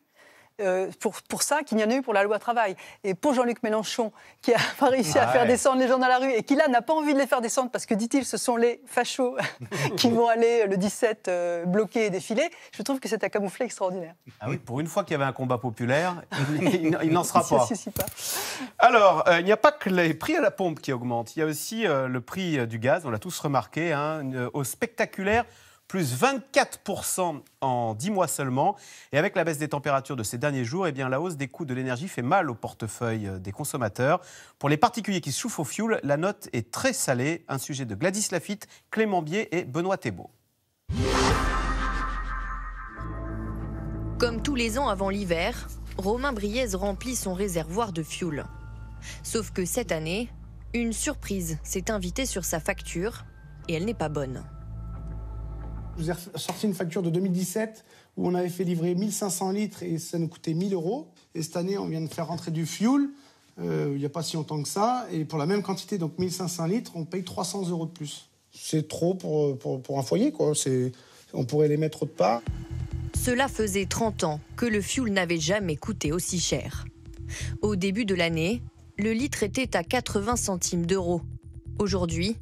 euh, pour, ça qu'il n'y en a eu pour la loi travail. Et pour Jean-Luc Mélenchon, qui a pas réussi à faire descendre les gens dans la rue et qui là n'a pas envie de les faire descendre parce que, dit-il, ce sont les fachos qui vont aller euh, le 17 euh, bloquer et défiler, je trouve que c'est un camouflet extraordinaire. Ah oui, pour une fois qu'il y avait un combat populaire, il, n'en sera pas. pas. Alors, il n'y a pas que les prix à la pompe qui augmentent, il y a aussi le prix du gaz, on l'a tous remarqué, hein, au spectaculaire plus 24% en 10 mois seulement. Et avec la baisse des températures de ces derniers jours, et eh bien, la hausse des coûts de l'énergie fait mal au portefeuille euh, des consommateurs. Pour les particuliers qui souffrent au fioul, la note est très salée. Un sujet de Gladys Lafitte, Clément Bier et Benoît Thébault. Comme tous les ans avant l'hiver, Romain Briez remplit son réservoir de fioul. Sauf que cette année, une surprise s'est invitée sur sa facture et elle n'est pas bonne je vous ai sorti une facture de 2017 où on avait fait livrer 1500 litres et ça nous coûtait 1000 euros. Et cette année, on vient de faire rentrer du fuel, euh, il n'y a pas si longtemps que ça. Et pour la même quantité, donc 1500 litres, on paye 300 euros de plus. C'est trop pour, pour, un foyer, quoi. On pourrait les mettre autre part. Cela faisait 30 ans que le fuel n'avait jamais coûté aussi cher. Au début de l'année, le litre était à 80 centimes d'euros. Aujourd'hui,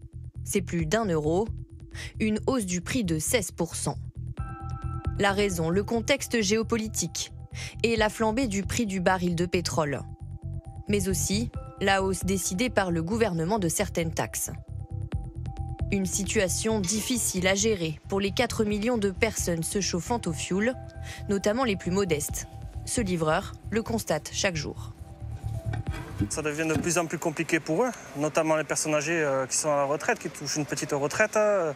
c'est plus d'un euro une hausse du prix de 16%. La raison, le contexte géopolitique et la flambée du prix du baril de pétrole, mais aussi la hausse décidée par le gouvernement de certaines taxes. Une situation difficile à gérer pour les 4 millions de personnes se chauffant au fioul, notamment les plus modestes. Ce livreur le constate chaque jour. Ça devient de plus en plus compliqué pour eux, notamment les personnes âgées euh, qui sont à la retraite, qui touchent une petite retraite. Hein.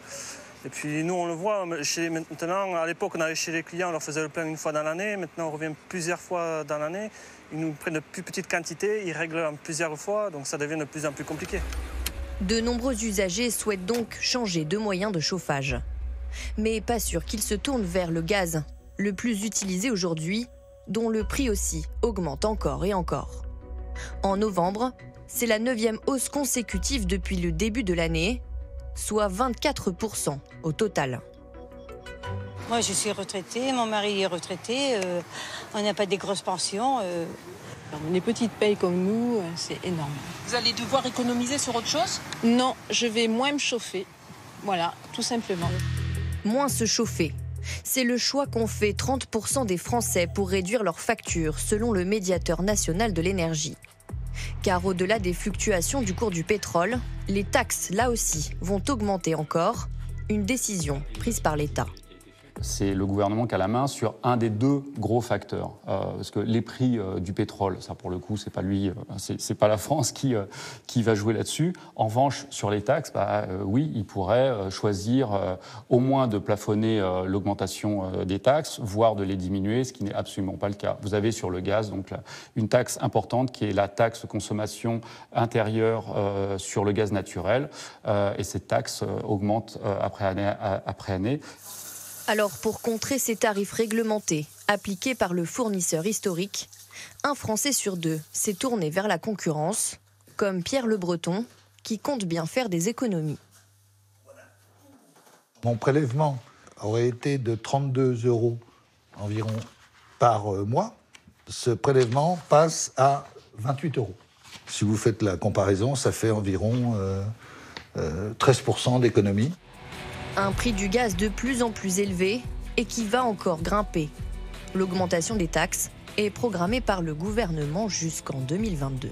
Et puis nous, on le voit chez, maintenant, à l'époque, on allait chez les clients, on leur faisait le plein une fois dans l'année. Maintenant, on revient plusieurs fois dans l'année. Ils nous prennent de plus petites quantités, ils règlent en plusieurs fois, donc ça devient de plus en plus compliqué. De nombreux usagers souhaitent donc changer de moyen de chauffage. Mais pas sûr qu'ils se tournent vers le gaz, le plus utilisé aujourd'hui, dont le prix aussi augmente encore et encore. En novembre, c'est la neuvième hausse consécutive depuis le début de l'année, soit 24% au total. Moi, je suis retraitée, mon mari est retraité, euh, on n'a pas des grosses pensions. Euh. On Les petites payes comme nous, euh, c'est énorme. Vous allez devoir économiser sur autre chose Non, je vais moins me chauffer. Voilà, tout simplement. Moins se chauffer. C'est le choix qu'ont fait 30% des Français pour réduire leurs factures, selon le médiateur national de l'énergie. Car au-delà des fluctuations du cours du pétrole, les taxes, là aussi, vont augmenter encore, une décision prise par l'État c'est le gouvernement qui a la main sur un des deux gros facteurs. Euh, parce que les prix euh, du pétrole, ça pour le coup, c'est pas lui, euh, c'est pas la France qui, qui va jouer là-dessus. En revanche, sur les taxes, bah, oui, il pourrait choisir au moins de plafonner l'augmentation des taxes, voire de les diminuer, ce qui n'est absolument pas le cas. Vous avez sur le gaz donc une taxe importante qui est la taxe consommation intérieure sur le gaz naturel, et cette taxe augmente après année. Après année. Alors pour contrer ces tarifs réglementés appliqués par le fournisseur historique, un Français sur deux s'est tourné vers la concurrence, comme Pierre Le Breton, qui compte bien faire des économies. Mon prélèvement aurait été de 32 euros environ par euh, mois. Ce prélèvement passe à 28 euros. Si vous faites la comparaison, ça fait environ 13% euh, euh, d'économie. Un prix du gaz de plus en plus élevé et qui va encore grimper. L'augmentation des taxes est programmée par le gouvernement jusqu'en 2022.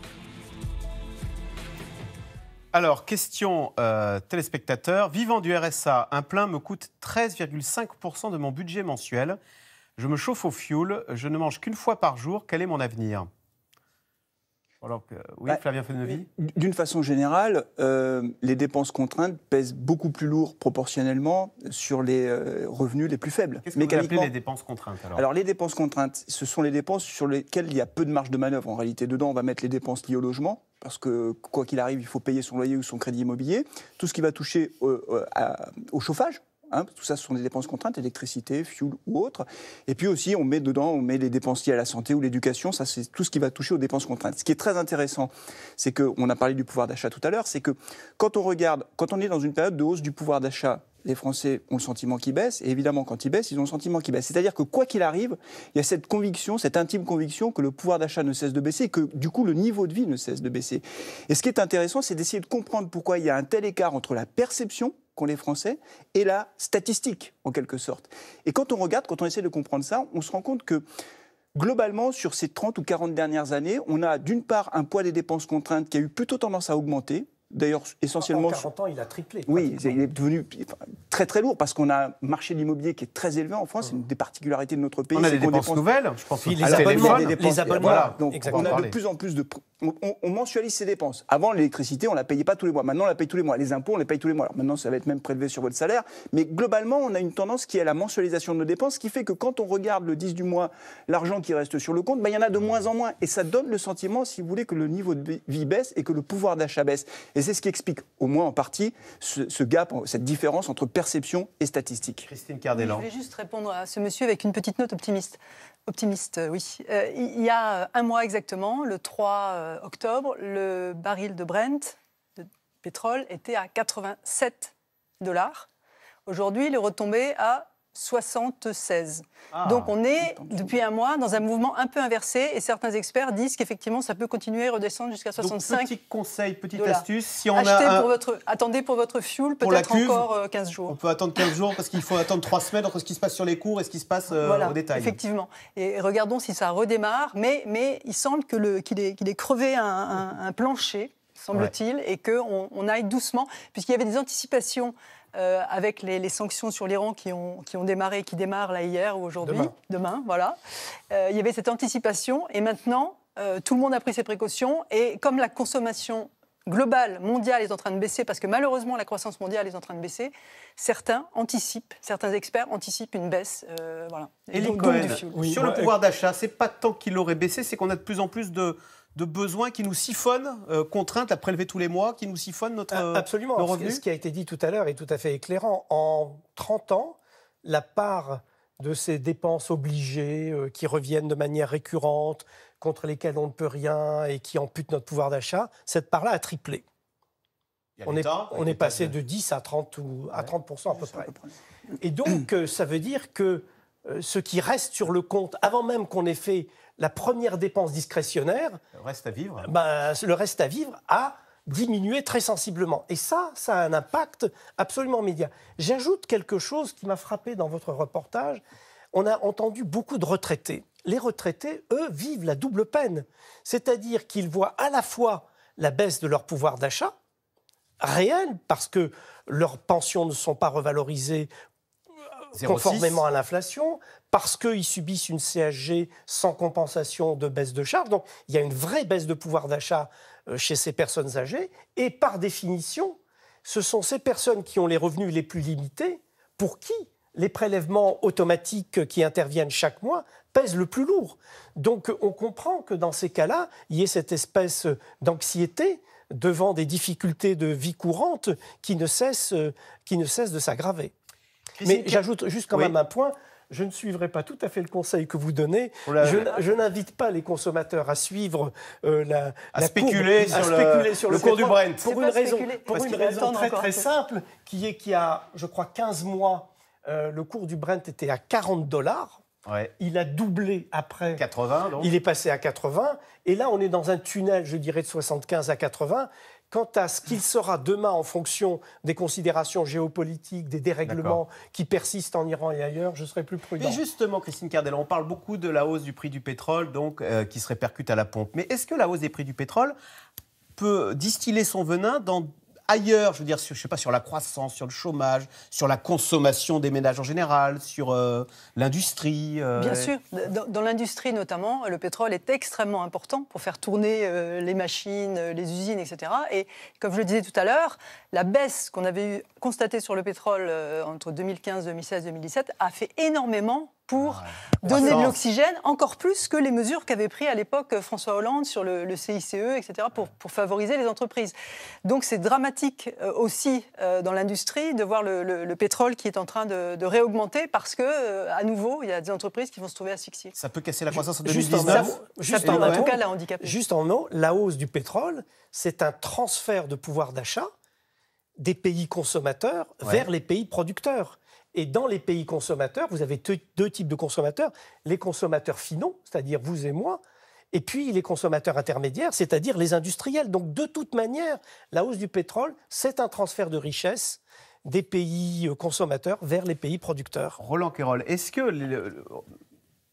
Alors, question euh, téléspectateur. Vivant du RSA, un plein me coûte 13,5% de mon budget mensuel. Je me chauffe au fioul, je ne mange qu'une fois par jour. Quel est mon avenir alors que, oui, bah, Flavien euh, D'une façon générale, euh, les dépenses contraintes pèsent beaucoup plus lourd proportionnellement sur les euh, revenus les plus faibles. Qu'est-ce que vous les dépenses contraintes alors, les dépenses contraintes, ce sont les dépenses sur lesquelles il y a peu de marge de manœuvre. En réalité, dedans, on va mettre les dépenses liées au logement, parce que quoi qu'il arrive, il faut payer son loyer ou son crédit immobilier. Tout ce qui va toucher au chauffage, Hein, tout ça, ce sont des dépenses contraintes, électricité, fuel ou autre. Et puis aussi, on met dedans, on met les dépenses liées à la santé ou l'éducation. Ça, c'est tout ce qui va toucher aux dépenses contraintes. Ce qui est très intéressant, c'est que, on a parlé du pouvoir d'achat tout à l'heure, c'est que quand on regarde, quand on est dans une période de hausse du pouvoir d'achat les Français ont le sentiment qui baisse. et évidemment, quand ils baisse, ils ont le sentiment qui baisse. C'est-à-dire que quoi qu'il arrive, il y a cette conviction, cette intime conviction que le pouvoir d'achat ne cesse de baisser, et que du coup, le niveau de vie ne cesse de baisser. Et ce qui est intéressant, c'est d'essayer de comprendre pourquoi il y a un tel écart entre la perception les Français et la statistique, en quelque sorte. Et quand on regarde, quand on essaie de comprendre ça, on se rend compte que globalement, sur ces 30 ou 40 dernières années, on a d'une part un poids des dépenses contraintes qui a eu plutôt tendance à augmenter, D'ailleurs, essentiellement. En 40 ans, il a triplé. Oui, il est devenu très très lourd parce qu'on a un marché de l'immobilier qui est très élevé en France. C'est mmh. une des particularités de notre pays. On a des dépenses nouvelles, je pense. Les abonnements. les abonnements. Voilà. Donc, on, a de plus en plus de. On, mensualise ses dépenses. Avant, l'électricité, on la payait pas tous les mois. Maintenant, on la paye tous les mois. Les impôts, on les paye tous les mois. Alors maintenant, ça va être même prélevé sur votre salaire. Mais globalement, on a une tendance qui est à la mensualisation de nos dépenses, qui fait que quand on regarde le 10 du mois, l'argent qui reste sur le compte, ben, il y en a de moins en moins. Et ça donne le sentiment, si vous voulez, que le niveau de vie baisse et que le pouvoir d'achat baisse. Et c'est ce qui explique, au moins en partie, ce, gap, cette différence entre perception et statistique. Christine Cardelan. Je vais juste répondre à ce monsieur avec une petite note optimiste. Optimiste, euh, oui. Euh, il y a euh, un mois exactement, le 3 octobre, le baril de Brent, de pétrole, était à 87 dollars. Aujourd'hui, il est retombé à 76. Ah. Donc on est depuis un mois dans un mouvement un peu inversé et certains experts disent qu'effectivement ça peut continuer à redescendre jusqu'à 65. Donc, petit conseil, petite astuce, si on a attendez pour votre fuel peut-être encore 15 euh, jours. On peut attendre 15 jours parce qu'il faut attendre 3 semaines entre ce qui se passe sur les cours et ce qui se passe euh, au détail. Effectivement. Et regardons si ça redémarre, mais, mais il semble qu'il ait, crevé un, plancher semble-t-il, et qu'on on aille doucement, puisqu'il y avait des anticipations euh, avec les, sanctions sur l'Iran qui ont, qui ont démarré, qui démarrent là hier ou aujourd'hui, demain. voilà. Euh, il y avait cette anticipation et maintenant, euh, tout le monde a pris ses précautions et comme la consommation globale, mondiale est en train de baisser, parce que malheureusement la croissance mondiale est en train de baisser, certains anticipent, certains experts anticipent une baisse. voilà. Et donc, du Sur le pouvoir d'achat, c'est pas tant qu'il aurait baissé, c'est qu'on a de plus en plus de, de besoins qui nous siphonnent, euh, contraintes à prélever tous les mois, qui nous siphonnent notre revenu. Absolument. Ce qui a été dit tout à l'heure est tout à fait éclairant. En 30 ans, la part de ces dépenses obligées euh, qui reviennent de manière récurrente, contre lesquelles on ne peut rien et qui amputent notre pouvoir d'achat, cette part-là a triplé. On est, on est passé de 10 à 30, ou, à 30 à peu près. Et donc, euh, ça veut dire que ce qui reste sur le compte, avant même qu'on ait fait la première dépense discrétionnaire. Le reste à vivre. Bah, le reste à vivre a diminué très sensiblement. Et ça, ça a un impact absolument média. J'ajoute quelque chose qui m'a frappé dans votre reportage. On a entendu beaucoup de retraités. Les retraités, eux, vivent la double peine. C'est-à-dire qu'ils voient à la fois la baisse de leur pouvoir d'achat, réel, parce que leurs pensions ne sont pas revalorisées conformément à l'inflation, parce qu'ils subissent une CHG sans compensation de baisse de charges. Donc il y a une vraie baisse de pouvoir d'achat euh, chez ces personnes âgées. Et par définition, ce sont ces personnes qui ont les revenus les plus limités pour qui les prélèvements automatiques qui interviennent chaque mois pèsent le plus lourd. Donc on comprend que dans ces cas-là, il y ait cette espèce d'anxiété devant des difficultés de vie courante qui ne cessent, euh, qui ne cessent de s'aggraver. Mais j'ajoute juste quand même un point. Je ne suivrai pas tout à fait le conseil que vous donnez. Je, n'invite pas les consommateurs à suivre euh, la, à spéculer, sur, le, cours du Brent. Pour une raison, très très simple, qui est qu'il y a, je crois, 15 mois, euh, le cours du Brent était à 40 dollars. Il a doublé après. 80, Il est passé à 80. Et là, on est dans un tunnel, je dirais, de 75 à 80. Quant à ce qu'il sera demain en fonction des considérations géopolitiques, des dérèglements qui persistent en Iran et ailleurs, je serai plus prudent. Et justement, Christine Cardel, on parle beaucoup de la hausse du prix du pétrole, donc euh, qui se répercute à la pompe. Mais est-ce que la hausse des prix du pétrole peut distiller son venin dans ailleurs, je veux dire, sur, je sais pas, sur la croissance, sur le chômage, sur la consommation des ménages en général, sur euh, l'industrie. Euh, Bien sûr, dans, l'industrie notamment, le pétrole est extrêmement important pour faire tourner euh, les machines, les usines, etc. Et comme je le disais tout à l'heure, la baisse qu'on avait constatée sur le pétrole entre 2015, 2016, 2017 a fait énormément pour donner de l'oxygène, encore plus que les mesures qu'avait prises à l'époque euh, François Hollande sur le, CICE, etc., pour, favoriser les entreprises. Donc c'est dramatique euh, aussi euh, dans l'industrie de voir le, pétrole qui est en train de, réaugmenter parce que, à nouveau, il y a des entreprises qui vont se trouver asphyxiées. Ça peut casser la croissance en 2019 Juste en, tout la Juste en eau, la hausse du pétrole, c'est un transfert de pouvoir d'achat des pays consommateurs vers les pays producteurs. Et dans les pays consommateurs, vous avez deux types de consommateurs. Les consommateurs finaux, c'est-à-dire vous et moi, et puis les consommateurs intermédiaires, c'est-à-dire les industriels. Donc de toute manière, la hausse du pétrole, c'est un transfert de richesse des pays euh, consommateurs vers les pays producteurs. Roland Quérol, est-ce que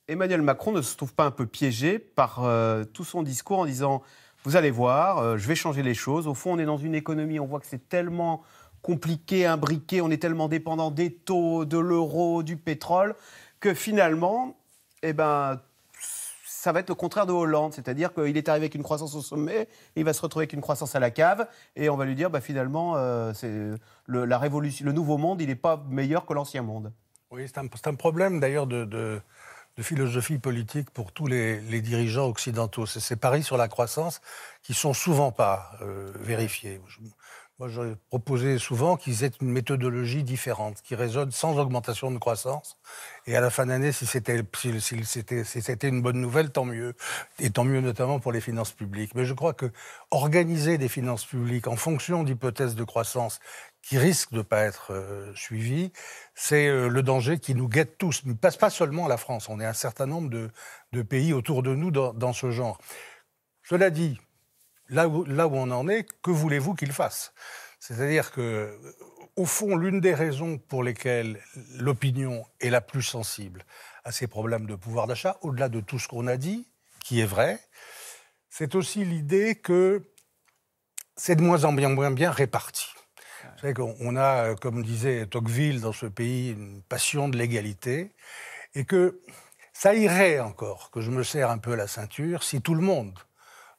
Emmanuel Macron ne se trouve pas un peu piégé par euh, tout son discours en disant vous allez voir, euh, je vais changer les choses. Au fond, on est dans une économie, on voit que c'est tellement compliqué, imbriqué, on est tellement dépendant des taux, de l'euro, du pétrole, que finalement, eh ben, ça va être le contraire de Hollande, c'est-à-dire qu'il est arrivé avec une croissance au sommet, il va se retrouver avec une croissance à la cave, et on va lui dire, bah, finalement, euh, le, la révolution, le nouveau monde, il n'est pas meilleur que l'ancien monde. Oui, c'est un, problème d'ailleurs de, philosophie politique pour tous les, dirigeants occidentaux. C'est ces paris sur la croissance qui sont souvent pas euh, vérifiés. Moi, je proposé souvent qu'ils aient une méthodologie différente, qui résonne sans augmentation de croissance. Et à la fin d'année, si c'était une bonne nouvelle, tant mieux. Et tant mieux notamment pour les finances publiques. Mais je crois que organiser des finances publiques en fonction d'hypothèses de croissance qui risquent de ne pas être euh, suivies, c'est euh, le danger qui nous guette tous. ne passe pas seulement la France. On est un certain nombre de, pays autour de nous dans ce genre. Cela dit, là où, on en est, que voulez-vous qu'il fasse C'est-à-dire que, au fond, l'une des raisons pour lesquelles l'opinion est la plus sensible à ces problèmes de pouvoir d'achat, au-delà de tout ce qu'on a dit, qui est vrai, c'est aussi l'idée que c'est de moins en moins bien réparti. Vous savez qu'on a, euh, comme disait Tocqueville dans ce pays, une passion de l'égalité, et que ça irait encore que je me serre un peu la ceinture si tout le monde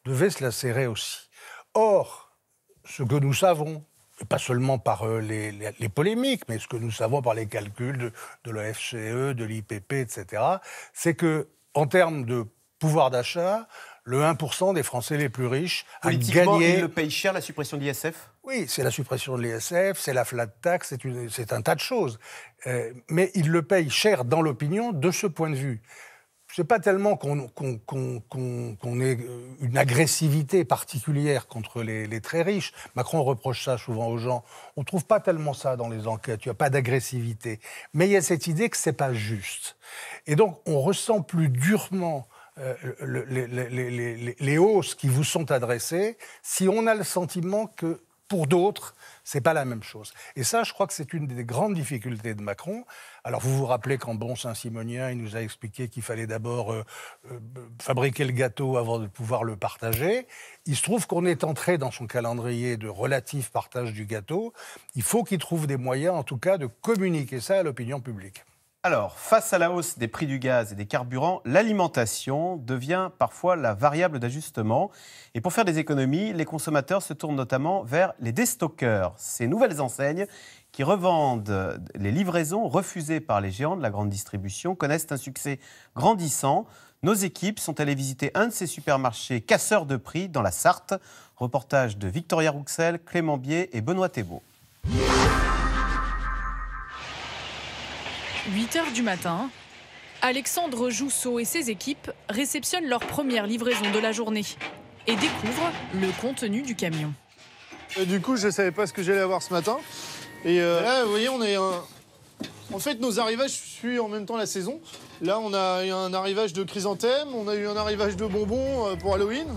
devait se lacérer aussi. Or, ce que nous savons, et pas seulement par euh, les, polémiques, mais ce que nous savons par les calculs de, de l'OFCE, de l'IPP, etc., c'est que en termes de pouvoir d'achat, le 1% des Français les plus riches a gagné. Ils le paye cher, la suppression de l'ISF Oui, c'est la suppression de l'ISF, c'est la flat tax, c'est un tas de choses. Euh, mais il le paye cher dans l'opinion de ce point de vue sais pas tellement qu'on ait euh, une agressivité particulière contre les, très riches. Macron reproche ça souvent aux gens. On ne trouve pas tellement ça dans les enquêtes. Il n'y a pas d'agressivité. Mais il y a cette idée que ce n'est pas juste. Et donc, on ressent plus durement euh, les hausses qui vous sont adressées si on a le sentiment que pour d'autres, ce n'est pas la même chose. Et ça, je crois que c'est une des grandes difficultés de Macron. Alors, vous vous rappelez qu'en bon Saint-Simonien, il nous a expliqué qu'il fallait d'abord euh, euh, fabriquer le gâteau avant de pouvoir le partager. Il se trouve qu'on est entré dans son calendrier de relatif partage du gâteau. Il faut qu'il trouve des moyens, en tout cas, de communiquer ça à l'opinion publique. Alors, face à la hausse des prix du gaz et des carburants, l'alimentation devient parfois la variable d'ajustement. Et pour faire des économies, les consommateurs se tournent notamment vers les déstockeurs, ces nouvelles enseignes qui revendent les livraisons refusées par les géants de la grande distribution, connaissent un succès grandissant. Nos équipes sont allées visiter un de ces supermarchés casseurs de prix dans la Sarthe. Reportage de Victoria Rouxel, Clément Bier et Benoît Thébault. 8 h du matin, Alexandre Jousseau et ses équipes réceptionnent leur première livraison de la journée et découvrent le contenu du camion. Euh, du coup, je ne savais pas ce que j'allais avoir ce matin. Et euh, vous voyez, on est. en fait, nos arrivages suivent en même temps la saison. Là, on a eu un arrivage de chrysanthèmes. on a eu un arrivage de bonbons euh, pour Halloween.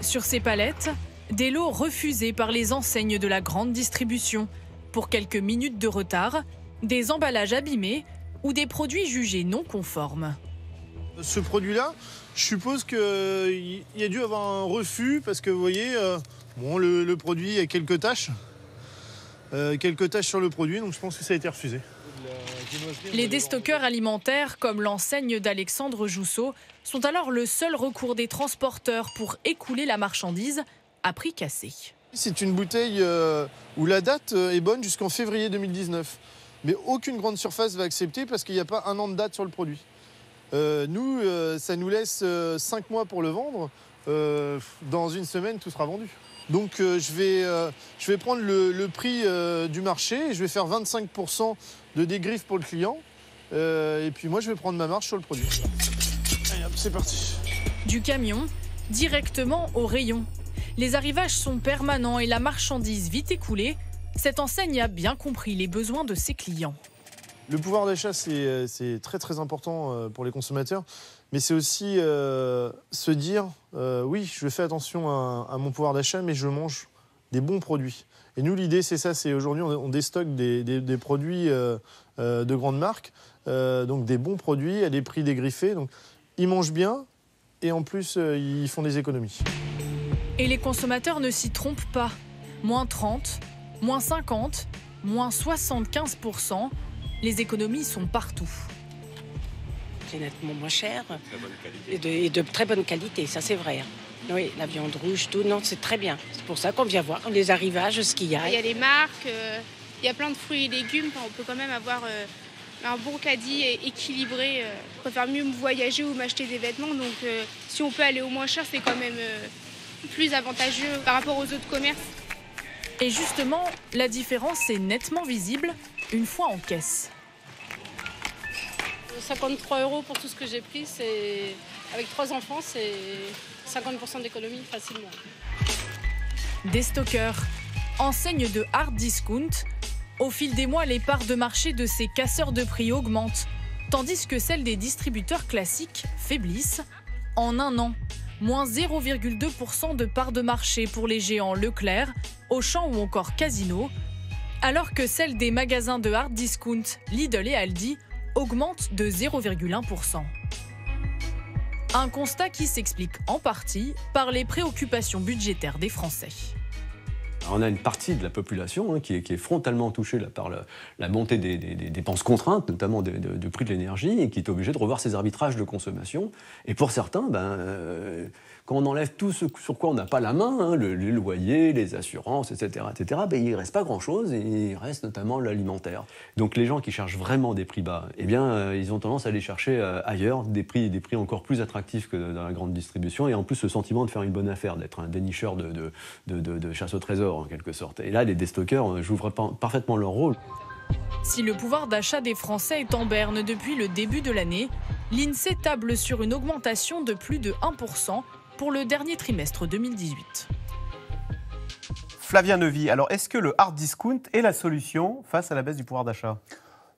Sur ces palettes, des lots refusés par les enseignes de la grande distribution. Pour quelques minutes de retard, des emballages abîmés ou des produits jugés non conformes. Ce produit-là, je suppose qu'il y a dû avoir un refus parce que vous voyez, euh, le, produit a quelques taches, euh, quelques taches sur le produit, donc je pense que ça a été refusé. Les déstockeurs alimentaires, comme l'enseigne d'Alexandre Jousseau, sont alors le seul recours des transporteurs pour écouler la marchandise à prix cassé. C'est une bouteille euh, où la date est bonne jusqu'en février 2019 mais aucune grande surface va accepter parce qu'il n'y a pas un an de date sur le produit. Euh, nous, euh, ça nous laisse 5 euh, mois pour le vendre. dans une semaine, tout sera vendu. Donc je, vais, je vais prendre le, prix du marché, je vais faire 25% de dégriffe pour le client, et puis moi je vais prendre ma marche sur le produit. c'est parti. Du camion, directement au rayon. Les arrivages sont permanents et la marchandise vite écoulée cette enseigne a bien compris les besoins de ses clients. Le pouvoir d'achat, c'est euh, très très important euh, pour les consommateurs, mais c'est aussi euh, se dire, oui, je fais attention à, mon pouvoir d'achat, mais je mange des bons produits. Et nous, l'idée, c'est ça, c'est aujourd'hui, on, déstocke des, produits de grandes marques, donc des bons produits à des prix dégriffés. Donc, ils mangent bien et en plus, ils font des économies. Et les consommateurs ne s'y trompent pas. Moins 30, Moins 50, moins 75%, les économies sont partout. C'est nettement moins cher et de, très bonne qualité, ça c'est vrai. Oui, la viande rouge, tout, non, c'est très bien. C'est pour ça qu'on vient voir les arrivages, ce qu'il y a. Il y a les marques, euh, il y a plein de fruits et légumes, on peut quand même avoir euh, un bon caddie équilibré. Euh, je préfère mieux me voyager ou m'acheter des vêtements, donc si on peut aller au moins cher, c'est quand même plus avantageux par rapport aux autres commerces. Et justement, la différence est nettement visible une fois en caisse. 53 euros pour tout ce que j'ai pris, c'est avec trois enfants, c'est 50% d'économie facilement. Des stockeurs, enseigne de hard discount, au fil des mois, les parts de marché de ces casseurs de prix augmentent, tandis que celles des distributeurs classiques faiblissent en un an moins 0,2% de part de marché pour les géants Leclerc, Auchan ou encore Casino, alors que celle des magasins de hard discount Lidl et Aldi augmente de 0,1%. Un constat qui s'explique en partie par les préoccupations budgétaires des Français on a une partie de la population hein, qui, est, frontalement touchée par la, montée des, dépenses contraintes, notamment du prix de l'énergie, et qui est obligée de revoir ses arbitrages de consommation. Et pour certains, ben, euh, quand on enlève tout ce sur quoi on n'a pas la main, hein, les loyers, les assurances, etc., etc., ben, il ne reste pas grand-chose, il reste notamment l'alimentaire. Donc les gens qui cherchent vraiment des prix bas, eh bien, euh, ils ont tendance à aller chercher euh, ailleurs des prix, des prix encore plus attractifs que dans la grande distribution, et en plus le sentiment de faire une bonne affaire, d'être un dénicheur de, de, de, chasse au trésor, en quelque sorte. Et là, les déstockeurs euh, jouent parfaitement leur rôle. Si le pouvoir d'achat des Français est en berne depuis le début de l'année, l'INSEE table sur une augmentation de plus de 1% pour le dernier trimestre 2018. Flavien Nevy, alors est-ce que le hard discount est la solution face à la baisse du pouvoir d'achat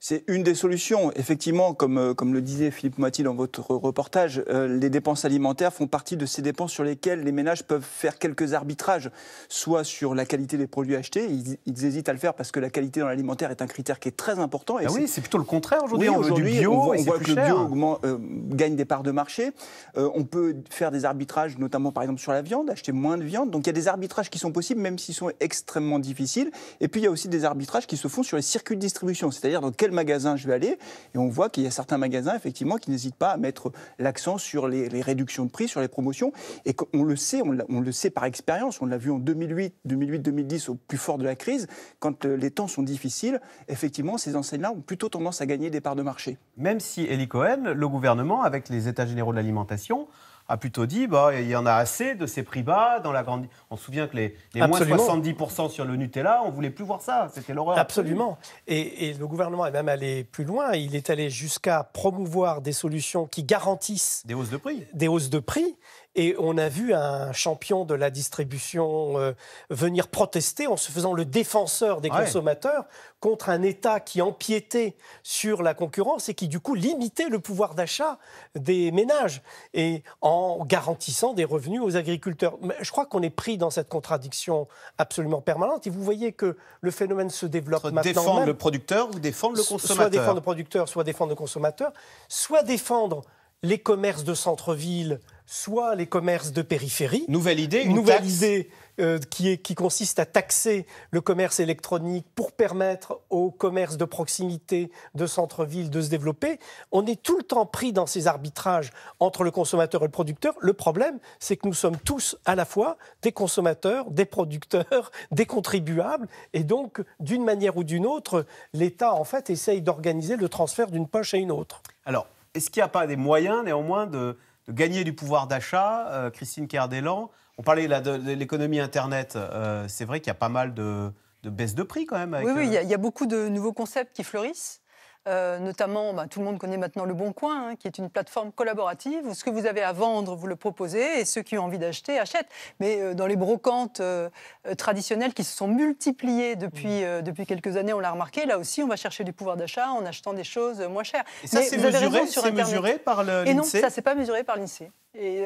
c'est une des solutions. Effectivement, comme, euh, comme le disait Philippe Moiti dans votre reportage, euh, les dépenses alimentaires font partie de ces dépenses sur lesquelles les ménages peuvent faire quelques arbitrages, soit sur la qualité des produits achetés, ils, hésitent à le faire parce que la qualité dans l'alimentaire est un critère qui est très important. Et ah oui, c'est plutôt le contraire aujourd'hui. Oui, on, bio, on, voit, on voit que le bio euh, gagne des parts de marché. on peut faire des arbitrages, notamment par exemple sur la viande, acheter moins de viande. Donc il y a des arbitrages qui sont possibles, même s'ils sont extrêmement difficiles. Et puis il y a aussi des arbitrages qui se font sur les circuits de distribution, c'est-à-dire dans magasin je vais aller. Et on voit qu'il y a certains magasins, effectivement, qui n'hésitent pas à mettre l'accent sur les, réductions de prix, sur les promotions. Et on le sait, on, le sait par expérience, on l'a vu en 2008, 2008-2010, au plus fort de la crise, quand euh, les temps sont difficiles, effectivement, ces enseignes-là ont plutôt tendance à gagner des parts de marché. Même si, Eli Cohen, le gouvernement, avec les États généraux de l'alimentation, a plutôt dit bah, il y en a assez de ces prix bas dans la grande. On se souvient que les, les moins 70% sur le Nutella, on voulait plus voir ça. C'était l'horreur. Absolument. Et, et, le gouvernement est même allé plus loin. Il est allé jusqu'à promouvoir des solutions qui garantissent. Des hausses de prix. Des hausses de prix. Et on a vu un champion de la distribution euh, venir protester en se faisant le défenseur des consommateurs contre un État qui empiétait sur la concurrence et qui du coup limitait le pouvoir d'achat des ménages et en garantissant des revenus aux agriculteurs. je crois qu'on est pris dans cette contradiction absolument permanente et vous voyez que le phénomène se développe soit Défendre le producteur ou défendre le consommateur Soit défendre le producteur, soit défendre le consommateur, soit défendre les commerces de centre-ville soit les commerces de périphérie. Nouvelle idée, une nouvelle idée euh, qui, qui, consiste à taxer le commerce électronique pour permettre aux commerces de proximité, de centre-ville de se développer. On est tout le temps pris dans ces arbitrages entre le consommateur et le producteur. Le problème, c'est que nous sommes tous à la fois des consommateurs, des producteurs, des contribuables. Et donc, d'une manière ou d'une autre, l'État, en fait, essaye d'organiser le transfert d'une poche à une autre. Alors, est-ce qu'il n'y a pas des moyens, néanmoins, de gagner du pouvoir d'achat. Euh, Christine Kerdelan, on parlait là de, l'économie Internet. Euh, c'est vrai qu'il y a pas mal de, baisses de prix quand même. oui, oui, euh, il y, a beaucoup de nouveaux concepts qui fleurissent. Euh, notamment, bah, tout le monde connaît maintenant Le Bon Coin, hein, qui est une plateforme collaborative où ce que vous avez à vendre, vous le proposez, et ceux qui ont envie d'acheter achètent. Mais euh, dans les brocantes euh, traditionnelles qui se sont multipliées depuis, mm. depuis quelques années, on l'a remarqué, là aussi, on va chercher du pouvoir d'achat en achetant des choses moins chères. Et ça, c'est mesuré, mesuré par l'INSEE Et non, ça, c'est pas mesuré par l'INSEE.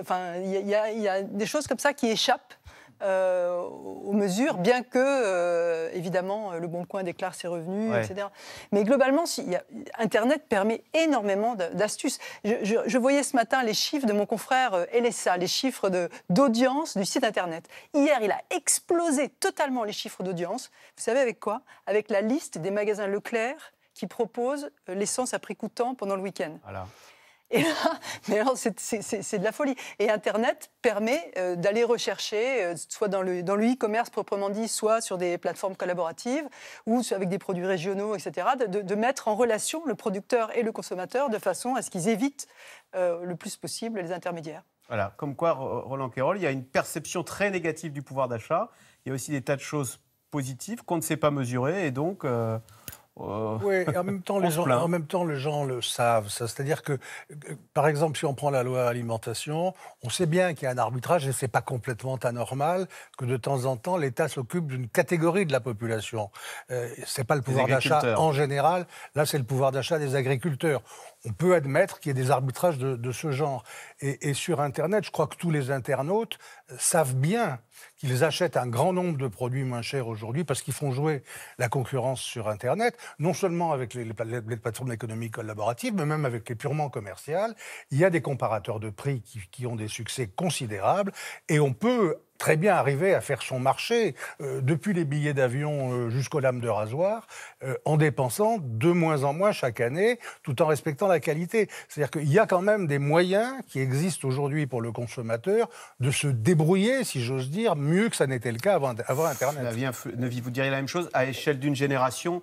Enfin, il y a des choses comme ça qui échappent euh, aux mesures, bien que, euh, évidemment, le Bon Coin déclare ses revenus, etc. Mais globalement, si, Internet permet énormément d'astuces. Je, voyais ce matin les chiffres de mon confrère euh, Elessa, les chiffres d'audience du site Internet. Hier, il a explosé totalement les chiffres d'audience. Vous savez avec quoi Avec la liste des magasins Leclerc qui proposent l'essence à prix coûtant pendant le week-end. Voilà. Et là, mais c'est de la folie. Et Internet permet euh, d'aller rechercher, euh, soit dans le dans e-commerce proprement dit, soit sur des plateformes collaboratives ou avec des produits régionaux, etc., de, mettre en relation le producteur et le consommateur de façon à ce qu'ils évitent euh, le plus possible les intermédiaires. Voilà, comme quoi, Roland Quérol, il y a une perception très négative du pouvoir d'achat. Il y a aussi des tas de choses positives qu'on ne sait pas mesurer et donc. Euh, oui, en même, temps, les gens, en même temps, les gens le savent. C'est-à-dire que, euh, par exemple, si on prend la loi alimentation, on sait bien qu'il y a un arbitrage et c'est pas complètement anormal que de temps en temps, l'État s'occupe d'une catégorie de la population. Euh, c'est ce n'est pas le pouvoir d'achat en général, là, c'est le pouvoir d'achat des agriculteurs. On peut admettre qu'il y ait des arbitrages de, ce genre. et, sur Internet, je crois que tous les internautes savent bien qu'ils achètent un grand nombre de produits moins chers aujourd'hui parce qu'ils font jouer la concurrence sur Internet, non seulement avec les, plateformes d'économie collaborative mais même avec les purement commerciales. Il y a des comparateurs de prix qui ont des succès considérables et on peut très bien arrivé à faire son marché, euh, depuis les billets d'avion euh, jusqu'aux lames de rasoir, euh, en dépensant de moins en moins chaque année, tout en respectant la qualité. C'est-à-dire qu'il y a quand même des moyens qui existent aujourd'hui pour le consommateur de se débrouiller, si j'ose dire, mieux que ça n'était le cas avant, Internet. Navi, vous diriez la même chose à échelle d'une génération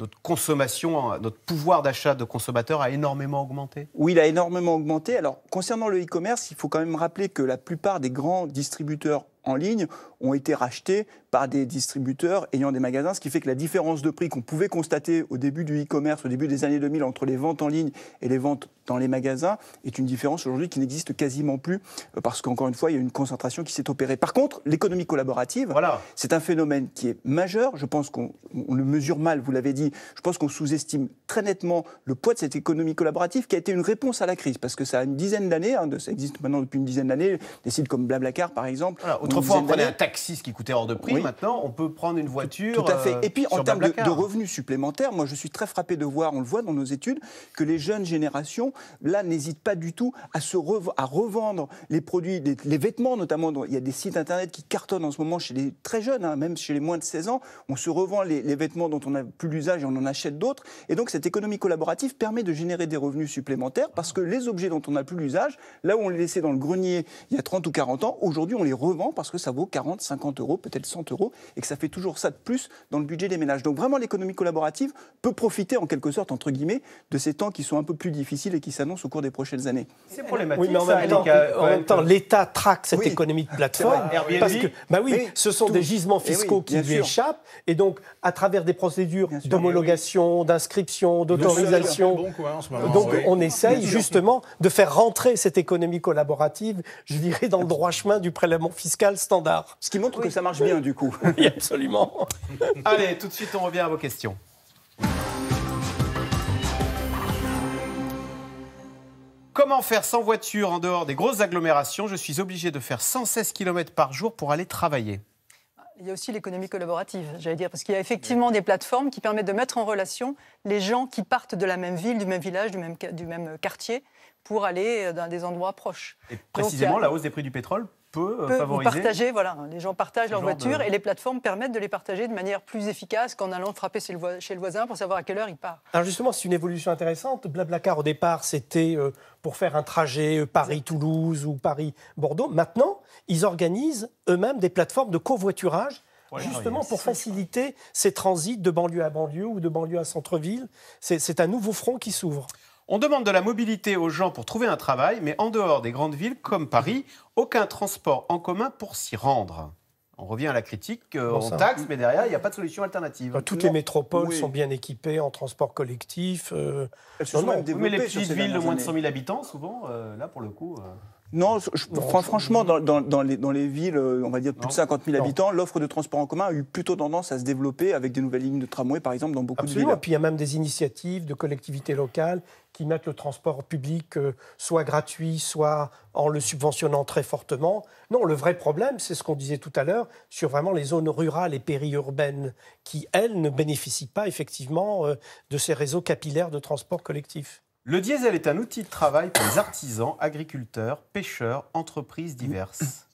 notre consommation, notre pouvoir d'achat de consommateur a énormément augmenté Oui, il a énormément augmenté. Alors, concernant le e-commerce, il faut quand même rappeler que la plupart des grands distributeurs en ligne ont été rachetés par des distributeurs ayant des magasins, ce qui fait que la différence de prix qu'on pouvait constater au début du e-commerce, au début des années 2000, entre les ventes en ligne et les ventes dans les magasins, est une différence aujourd'hui qui n'existe quasiment plus, euh, parce qu'encore une fois, il y a une concentration qui s'est opérée. Par contre, l'économie collaborative, c'est un phénomène qui est majeur, je pense qu'on le mesure mal, vous l'avez dit, je pense qu'on sous-estime très nettement le poids de cette économie collaborative qui a été une réponse à la crise, parce que ça a une dizaine d'années, hein, ça existe maintenant depuis une dizaine d'années, des sites comme Blablacar par exemple. autrefois, on prenait qui coûtait hors de prix, maintenant, on peut prendre une voiture. Tout à fait. Euh, et puis, en termes de, revenus supplémentaires, moi, je suis très frappé de voir, on le voit dans nos études, que les jeunes générations, là, n'hésitent pas du tout à, se à revendre les produits, les, vêtements notamment. il y a des sites internet qui cartonnent en ce moment chez les très jeunes, hein, même chez les moins de 16 ans. On se revend les, les vêtements dont on n'a plus l'usage et on en achète d'autres. Et donc, cette économie collaborative permet de générer des revenus supplémentaires parce que les objets dont on n'a plus l'usage, là où on les laissait dans le grenier il y a 30 ou 40 ans, aujourd'hui, on les revend parce que ça vaut 40, 50 euros, peut-être 100 euros, et que ça fait toujours ça de plus dans le budget des ménages. Donc vraiment, l'économie collaborative peut profiter en quelque sorte, entre guillemets, de ces temps qui sont un peu plus difficiles et qui s'annoncent au cours des prochaines années. C'est problématique. Oui, en même, temps, l'État traque cette économie de plateforme. parce que, bah oui, ce sont des eh gisements fiscaux qui lui échappent. Et donc, à travers des procédures d'homologation, d'inscription, d'autorisation. donc, on essaye justement de faire rentrer cette économie collaborative, je dirais, dans le droit chemin du prélèvement fiscal standard. Ce qui montre que ça marche bien, du coup. absolument. Allez, tout de suite, on revient à vos questions. Comment faire sans voiture en dehors des grosses agglomérations Je suis obligé de faire 116 km par jour pour aller travailler. Il y a aussi l'économie collaborative, j'allais dire, parce qu'il y a effectivement des plateformes qui permettent de mettre en relation les gens qui partent de la même ville, du même village, du même, du même quartier, pour aller euh, dans des endroits proches. Et précisément, la hausse des prix du pétrole peut, euh, peut Partager, voilà. Les gens partagent leur voiture et les plateformes permettent de les partager de manière plus efficace qu'en allant frapper chez le, voisin pour savoir à quelle heure il part. Alors justement, c'est une évolution intéressante. Blablacar, au départ, c'était euh, pour faire un trajet euh, Paris-Toulouse ou Paris-Bordeaux. Maintenant, ils organisent eux-mêmes des plateformes de covoiturage justement pour faciliter ces transits de banlieue à banlieue ou de banlieue à centre-ville. C'est un nouveau front qui s'ouvre. On demande de la mobilité aux gens pour trouver un travail, mais en dehors des grandes villes comme Paris, aucun transport en commun pour s'y rendre. On revient à la critique, euh, on taxe, mais derrière, il n'y a pas de solution alternative. Bah, toutes les métropoles sont bien équipées en transport collectif. Euh. mais les petites villes de moins de 100 000 habitants, souvent, euh, là, pour le coup... Non, franchement, dans, les, villes, euh, on va dire plus de 50 000 habitants, l'offre de transport en commun a eu plutôt tendance à se développer avec des nouvelles lignes de tramway, par exemple, dans beaucoup de villes. Et puis il y a même des initiatives de collectivités locales qui mettent le transport public euh, soit gratuit, soit en le subventionnant très fortement. Non, le vrai problème, c'est ce qu'on disait tout à l'heure sur vraiment les zones rurales et périurbaines qui, elles, ne bénéficient pas effectivement euh, de ces réseaux capillaires de transport collectif. Le diesel est un outil de travail pour les artisans, agriculteurs, pêcheurs, entreprises diverses.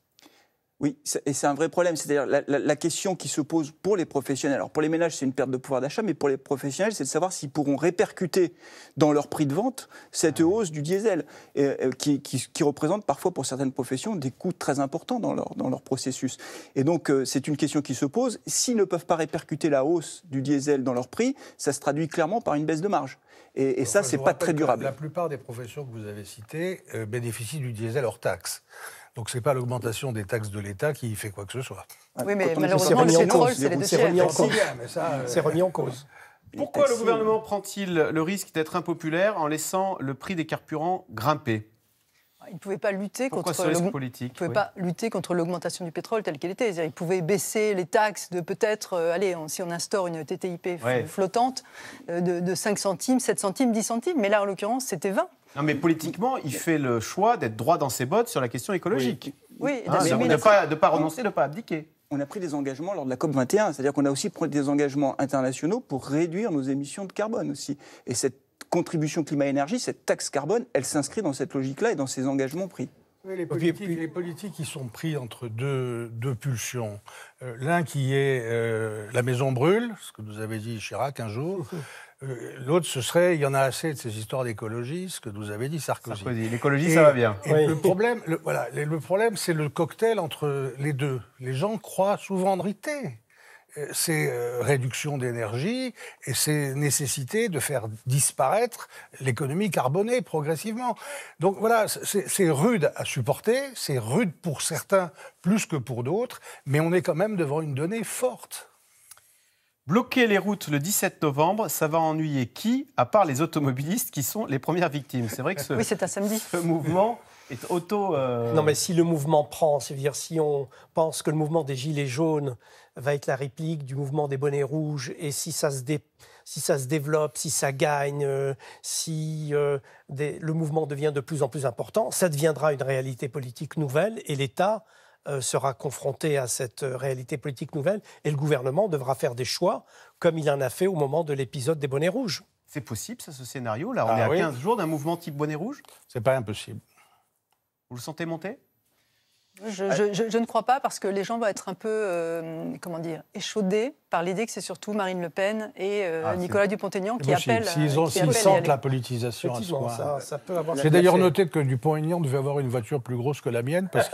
Oui, et c'est un vrai problème. C'est-à-dire la, question qui se pose pour les professionnels. Alors pour les ménages, c'est une perte de pouvoir d'achat, mais pour les professionnels, c'est de savoir s'ils pourront répercuter dans leur prix de vente cette ah. hausse du diesel, euh, euh, qui, représente parfois pour certaines professions des coûts très importants dans leur, dans leur processus. Et donc euh, c'est une question qui se pose. S'ils ne peuvent pas répercuter la hausse du diesel dans leur prix, ça se traduit clairement par une baisse de marge. Et, ça, c'est pas très durable. La plupart des professions que vous avez citées bénéficient du diesel hors taxe. Donc ce n'est pas l'augmentation des taxes de l'État qui fait quoi que ce soit. Oui, mais malheureusement, le pétrole, c'est les deux euh, C'est remis en cause. C'est remis en cause. Pourquoi le gouvernement euh, prend-il le risque d'être impopulaire en laissant le prix des carburants grimper il ne pouvait pas lutter contre l'augmentation du pétrole telle qu'elle était. Il pouvait baisser les taxes de peut-être, euh, allez, si on instaure une TTIP flottante de, de, 5 centimes, 7 centimes, 10 centimes. Mais là, en l'occurrence, c'était 20 non, mais politiquement, il fait le choix d'être droit dans ses bottes sur la question écologique. Oui, hein, de ne pas, renoncer, de ne pas abdiquer. On a pris des engagements lors de la COP 21, c'est-à-dire qu'on a aussi pris des engagements internationaux pour réduire nos émissions de carbone aussi. Et cette contribution climat-énergie, cette taxe carbone, elle s'inscrit dans cette logique-là et dans ces engagements pris. les, politiques, les ils sont pris entre deux, pulsions. Euh, l'un qui est euh, la maison brûle, ce que nous avait dit Chirac un jour. Euh, l'autre, ce serait, il y en a assez de ces histoires d'écologie, ce que vous avez dit Sarkozy. L'écologie, ça va bien. Le problème, c'est le cocktail entre les deux. Les gens croient souvent en euh, rité ces euh, réductions d'énergie et ces nécessité de faire disparaître l'économie carbonée progressivement. Donc voilà, c'est rude à supporter, c'est rude pour certains plus que pour d'autres, mais on est quand même devant une donnée forte. Bloquer les routes le 17 novembre, ça va ennuyer qui, à part les automobilistes qui sont les premières victimes C'est vrai que ce, mouvement est auto. Euh, non, mais si le mouvement prend, c'est-à-dire si on pense que le mouvement des Gilets jaunes va être la réplique du mouvement des Bonnets rouges, et si ça se, développe, si ça gagne, euh, si euh, le mouvement devient de plus en plus important, ça deviendra une réalité politique nouvelle et l'État euh, sera confronté à cette euh, réalité politique nouvelle et le gouvernement devra faire des choix comme il en a fait au moment de l'épisode des bonnets rouges. C'est possible, ça, ce scénario Là, on ah est à 15 jours d'un mouvement type bonnet rouge C'est pas impossible. Vous le sentez monter je, ne crois pas parce que les gens vont être un peu, euh, comment dire, échaudés par l'idée que c'est surtout Marine Le Pen et euh, ah, Nicolas Dupont-Aignan qui appellent. S'ils euh, sentent la politisation à ce point. Ça, ça peut avoir J'ai d'ailleurs noté que Dupont-Aignan devait avoir une voiture plus grosse que la mienne parce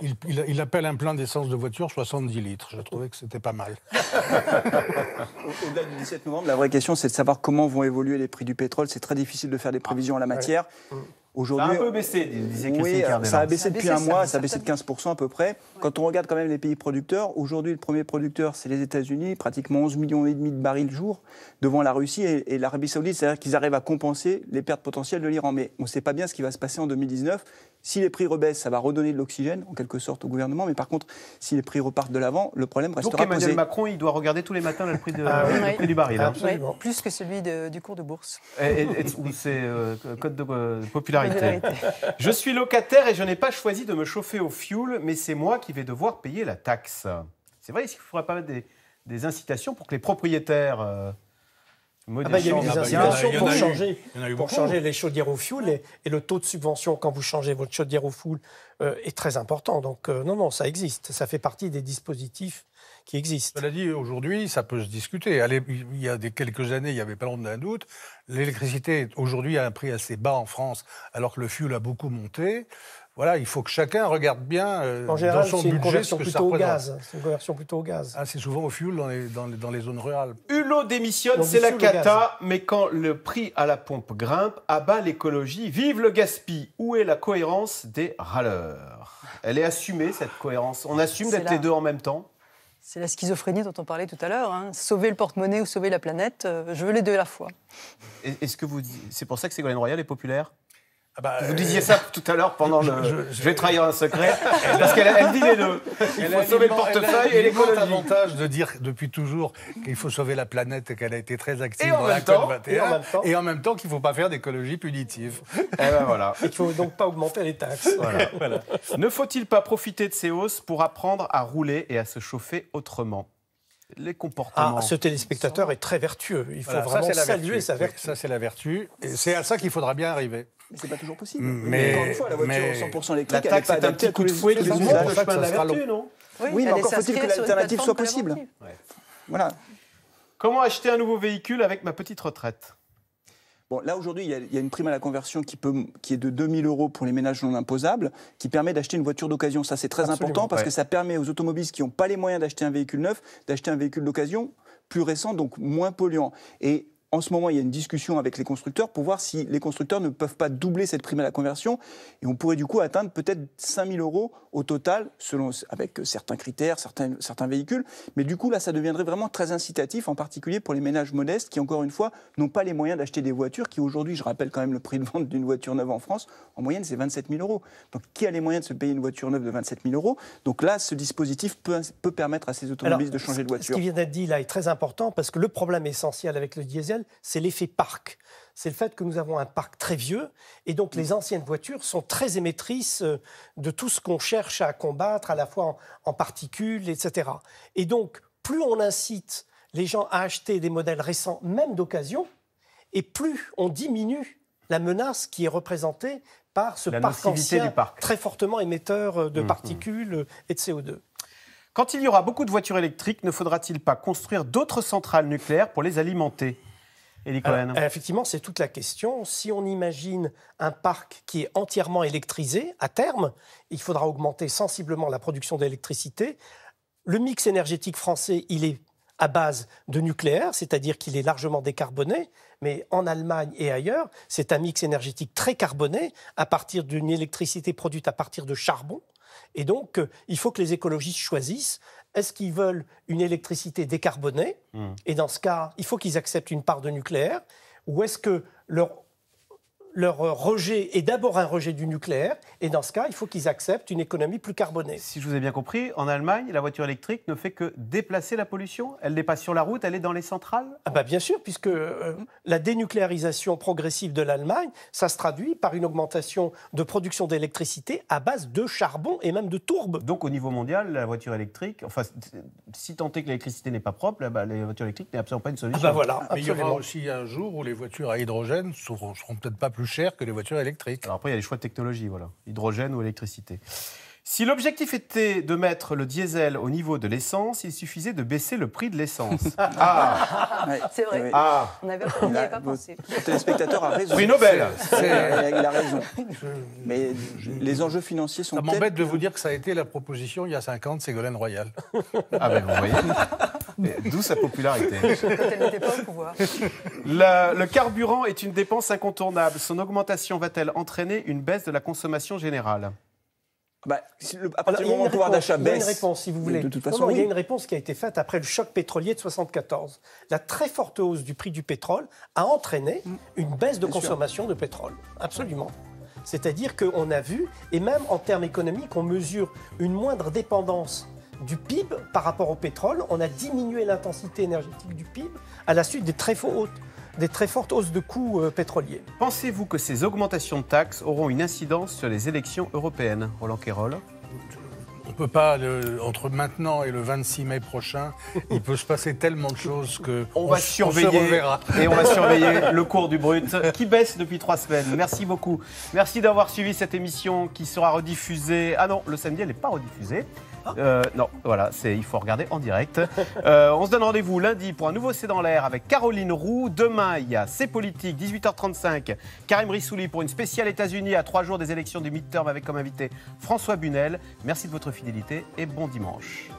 qu'il il, appelle un plein d'essence de voiture 70 litres. Je trouvais que c'était pas mal. Au-delà du 17 novembre, la vraie question c'est de savoir comment vont évoluer les prix du pétrole. C'est très difficile de faire des ah. prévisions en la matière. Mm. Aujourd'hui, ça a un peu baissé, disait Oui, ça a hein. baissé depuis un mois, ça a baissé de 15% à peu près. Quand on regarde quand même les pays producteurs, aujourd'hui, le premier producteur, c'est les États-Unis, pratiquement 11 millions et demi de barils le jour devant la Russie et, l'Arabie Saoudite. C'est-à-dire qu'ils arrivent à compenser les pertes potentielles de l'Iran. Mais on ne sait pas bien ce qui va se passer en 2019 si les prix rebaissent, ça va redonner de l'oxygène, en quelque sorte, au gouvernement. Mais par contre, si les prix repartent de l'avant, le problème restera Donc, Emmanuel Macron, il doit regarder tous les matins le prix, ah du baril. Hein. Oui, plus que celui du cours de bourse. Et, c'est euh, code de euh, popularité. je suis locataire et je n'ai pas choisi de me chauffer au fioul, mais c'est moi qui vais devoir payer la taxe. C'est vrai, Il ce qu'il ne faudrait pas mettre des, incitations pour que les propriétaires... Euh, ah bah, il y a eu des incitations pour, changer, pour changer les chaudières au fioul et, le taux de subvention quand vous changez votre chaudière au fioul euh, est très important. Donc euh, non, non, ça existe. Ça fait partie des dispositifs qui existent. Cela dit, aujourd'hui, ça peut se discuter. Allez, il y a des, quelques années, il n'y avait pas longtemps d'un doute. L'électricité, aujourd'hui, a un prix assez bas en France, alors que le fioul a beaucoup monté voilà, il faut que chacun regarde bien euh, dans son budget ce que plutôt au gaz. C'est une conversion plutôt au gaz. Ah, c'est souvent au fioul dans les, zones rurales. Hulot démissionne, c'est la cata, mais quand le prix à la pompe grimpe, abat l'écologie, vive le gaspille. Où est la cohérence des râleurs Elle est assumée, cette cohérence. On assume d'être les deux en même temps c'est la schizophrénie dont on parlait tout à l'heure. Hein. Sauver le porte-monnaie ou sauver la planète, euh, je veux les deux à la fois. Est-ce que vous, c'est pour ça que Ségolène Royal est populaire ah bah, Vous disiez euh, ça tout à l'heure pendant le. Je, je... vais trahir un secret parce qu'elle elle dit les deux. Il elle faut sauver le portefeuille et l'écologie. l'avantage de dire depuis toujours qu'il faut sauver la planète et qu'elle a été très active dans la COP 21 et en même temps, qu'il ne faut pas faire d'écologie punitive. Et eh ben, voilà. Il ne faut donc pas augmenter les taxes. Ne faut-il pas profiter de ces hausses pour apprendre à rouler et à se chauffer autrement les comportements. Ah, ce téléspectateur est très vertueux. Il faut vraiment saluer sa vertu. Ça, c'est la vertu. Et c'est à ça qu'il faudra bien arriver. Mais c'est pas toujours possible. Mm, mais, encore la voiture 100% électrique, elle taxe est un petit coup de fouet qui usages. pas non Oui, mais encore faut-il que l'alternative soit possible. Voilà. Comment acheter un nouveau véhicule avec ma petite retraite Bon, là aujourd'hui, il, y, a une prime à la conversion qui, peut, qui est de 2000 euros pour les ménages non imposables, qui permet d'acheter une voiture d'occasion. Ça, c'est très important parce que ça permet aux automobilistes qui n'ont pas les moyens d'acheter un véhicule neuf, d'acheter un véhicule d'occasion plus récent, donc moins polluant. Et en ce moment, il y a une discussion avec les constructeurs pour voir si les constructeurs ne peuvent pas doubler cette prime à la conversion. Et on pourrait du coup atteindre peut-être 5 000 euros au total, selon, avec certains critères, certains, certains véhicules. Mais du coup, là, ça deviendrait vraiment très incitatif, en particulier pour les ménages modestes qui, encore une fois, n'ont pas les moyens d'acheter des voitures qui, aujourd'hui, je rappelle quand même le prix de vente d'une voiture neuve en France, en moyenne, c'est 27 000 euros. Donc, qui a les moyens de se payer une voiture neuve de 27 000 euros Donc là, ce dispositif peut, permettre à ces automobilistes de changer de voiture. Ce qui vient d'être dit là est très important parce que le problème essentiel avec le diesel, c'est l'effet parc. C'est le fait que nous avons un parc très vieux et donc les anciennes voitures sont très émettrices euh, de tout ce qu'on cherche à combattre, à la fois en, particules, etc. Et donc, plus on incite les gens à acheter des modèles récents, même d'occasion, et plus on diminue la menace qui est représentée par ce parc ancien très fortement émetteur euh, de mmh, mmh. particules euh, et de CO2. Quand il y aura beaucoup de voitures électriques, ne faudra-t-il pas construire d'autres centrales nucléaires pour les alimenter euh, effectivement, c'est toute la question. Si on imagine un parc qui est entièrement électrisé, à terme, il faudra augmenter sensiblement la production d'électricité. Le mix énergétique français, il est à base de nucléaire, c'est-à-dire qu'il est largement décarboné, mais en Allemagne et ailleurs, c'est un mix énergétique très carboné à partir d'une électricité produite à partir de charbon. Et donc, euh, il faut que les écologistes choisissent est-ce qu'ils veulent une électricité décarbonée hmm. Et dans ce cas, il faut qu'ils acceptent une part de nucléaire. Ou est-ce que leur leur rejet est d'abord un rejet du nucléaire, et dans ce cas, il faut qu'ils acceptent une économie plus carbonée. Si je vous ai bien compris, en Allemagne, la voiture électrique ne fait que déplacer la pollution. Elle n'est pas sur la route, elle est dans les centrales. Ah bah bien sûr, puisque euh, la dénucléarisation progressive de l'Allemagne, ça se traduit par une augmentation de production d'électricité à base de charbon et même de tourbe. Donc au niveau mondial, la voiture électrique, enfin, si tant est que l'électricité n'est pas propre, bah, la voiture électrique n'est absolument pas une ah bah solution. voilà, ah, Mais il y aura aussi un jour où les voitures à hydrogène seront, seront peut-être pas plus plus cher que les voitures électriques. Alors après, il y a les choix de technologie, voilà. Hydrogène ou électricité. Si l'objectif était de mettre le diesel au niveau de l'essence, il suffisait de baisser le prix de l'essence. ah C'est vrai. Ah. On avait pas pensé. Le téléspectateur a raison. Prix Nobel Il a raison. Mais les enjeux financiers sont. Ça m'embête de vous dire que ça a été la proposition il y a 50, Ségolène Royal. Ah ben vous D'où sa popularité. le carburant est une dépense incontournable. Son augmentation va-t-elle entraîner une baisse de la consommation générale il y a une réponse, si vous voulez. De toute façon, Il y a une réponse qui a été faite après le choc pétrolier de 1974. La très forte hausse du prix du pétrole a entraîné mm. une baisse de consommation de pétrole. Absolument. C'est-à-dire qu'on a vu, et même en termes économiques, on mesure une moindre dépendance du PIB par rapport au pétrole. On a diminué l'intensité énergétique du PIB à la suite des très hautes des très fortes hausses de coûts euh, pétroliers. Pensez-vous que ces augmentations de taxes auront une incidence sur les élections européennes, Roland Quérol on peut pas, entre maintenant et le 26 mai prochain, il peut se passer tellement de choses que on, va surveiller et on va surveiller le cours du brut qui baisse depuis trois semaines. Merci beaucoup. Merci d'avoir suivi cette émission qui sera rediffusée. Ah non, le samedi elle n'est pas rediffusée. Euh, non, voilà, il faut regarder en direct. Euh, on se donne rendez-vous lundi pour un nouveau C'est dans l'air avec Caroline Roux. Demain, il y a C'est politique, 18h35. Karim Rissouli pour une spéciale États-Unis à trois jours des élections du midterm avec comme invité François Bunel. Merci de votre fidélité et bon dimanche.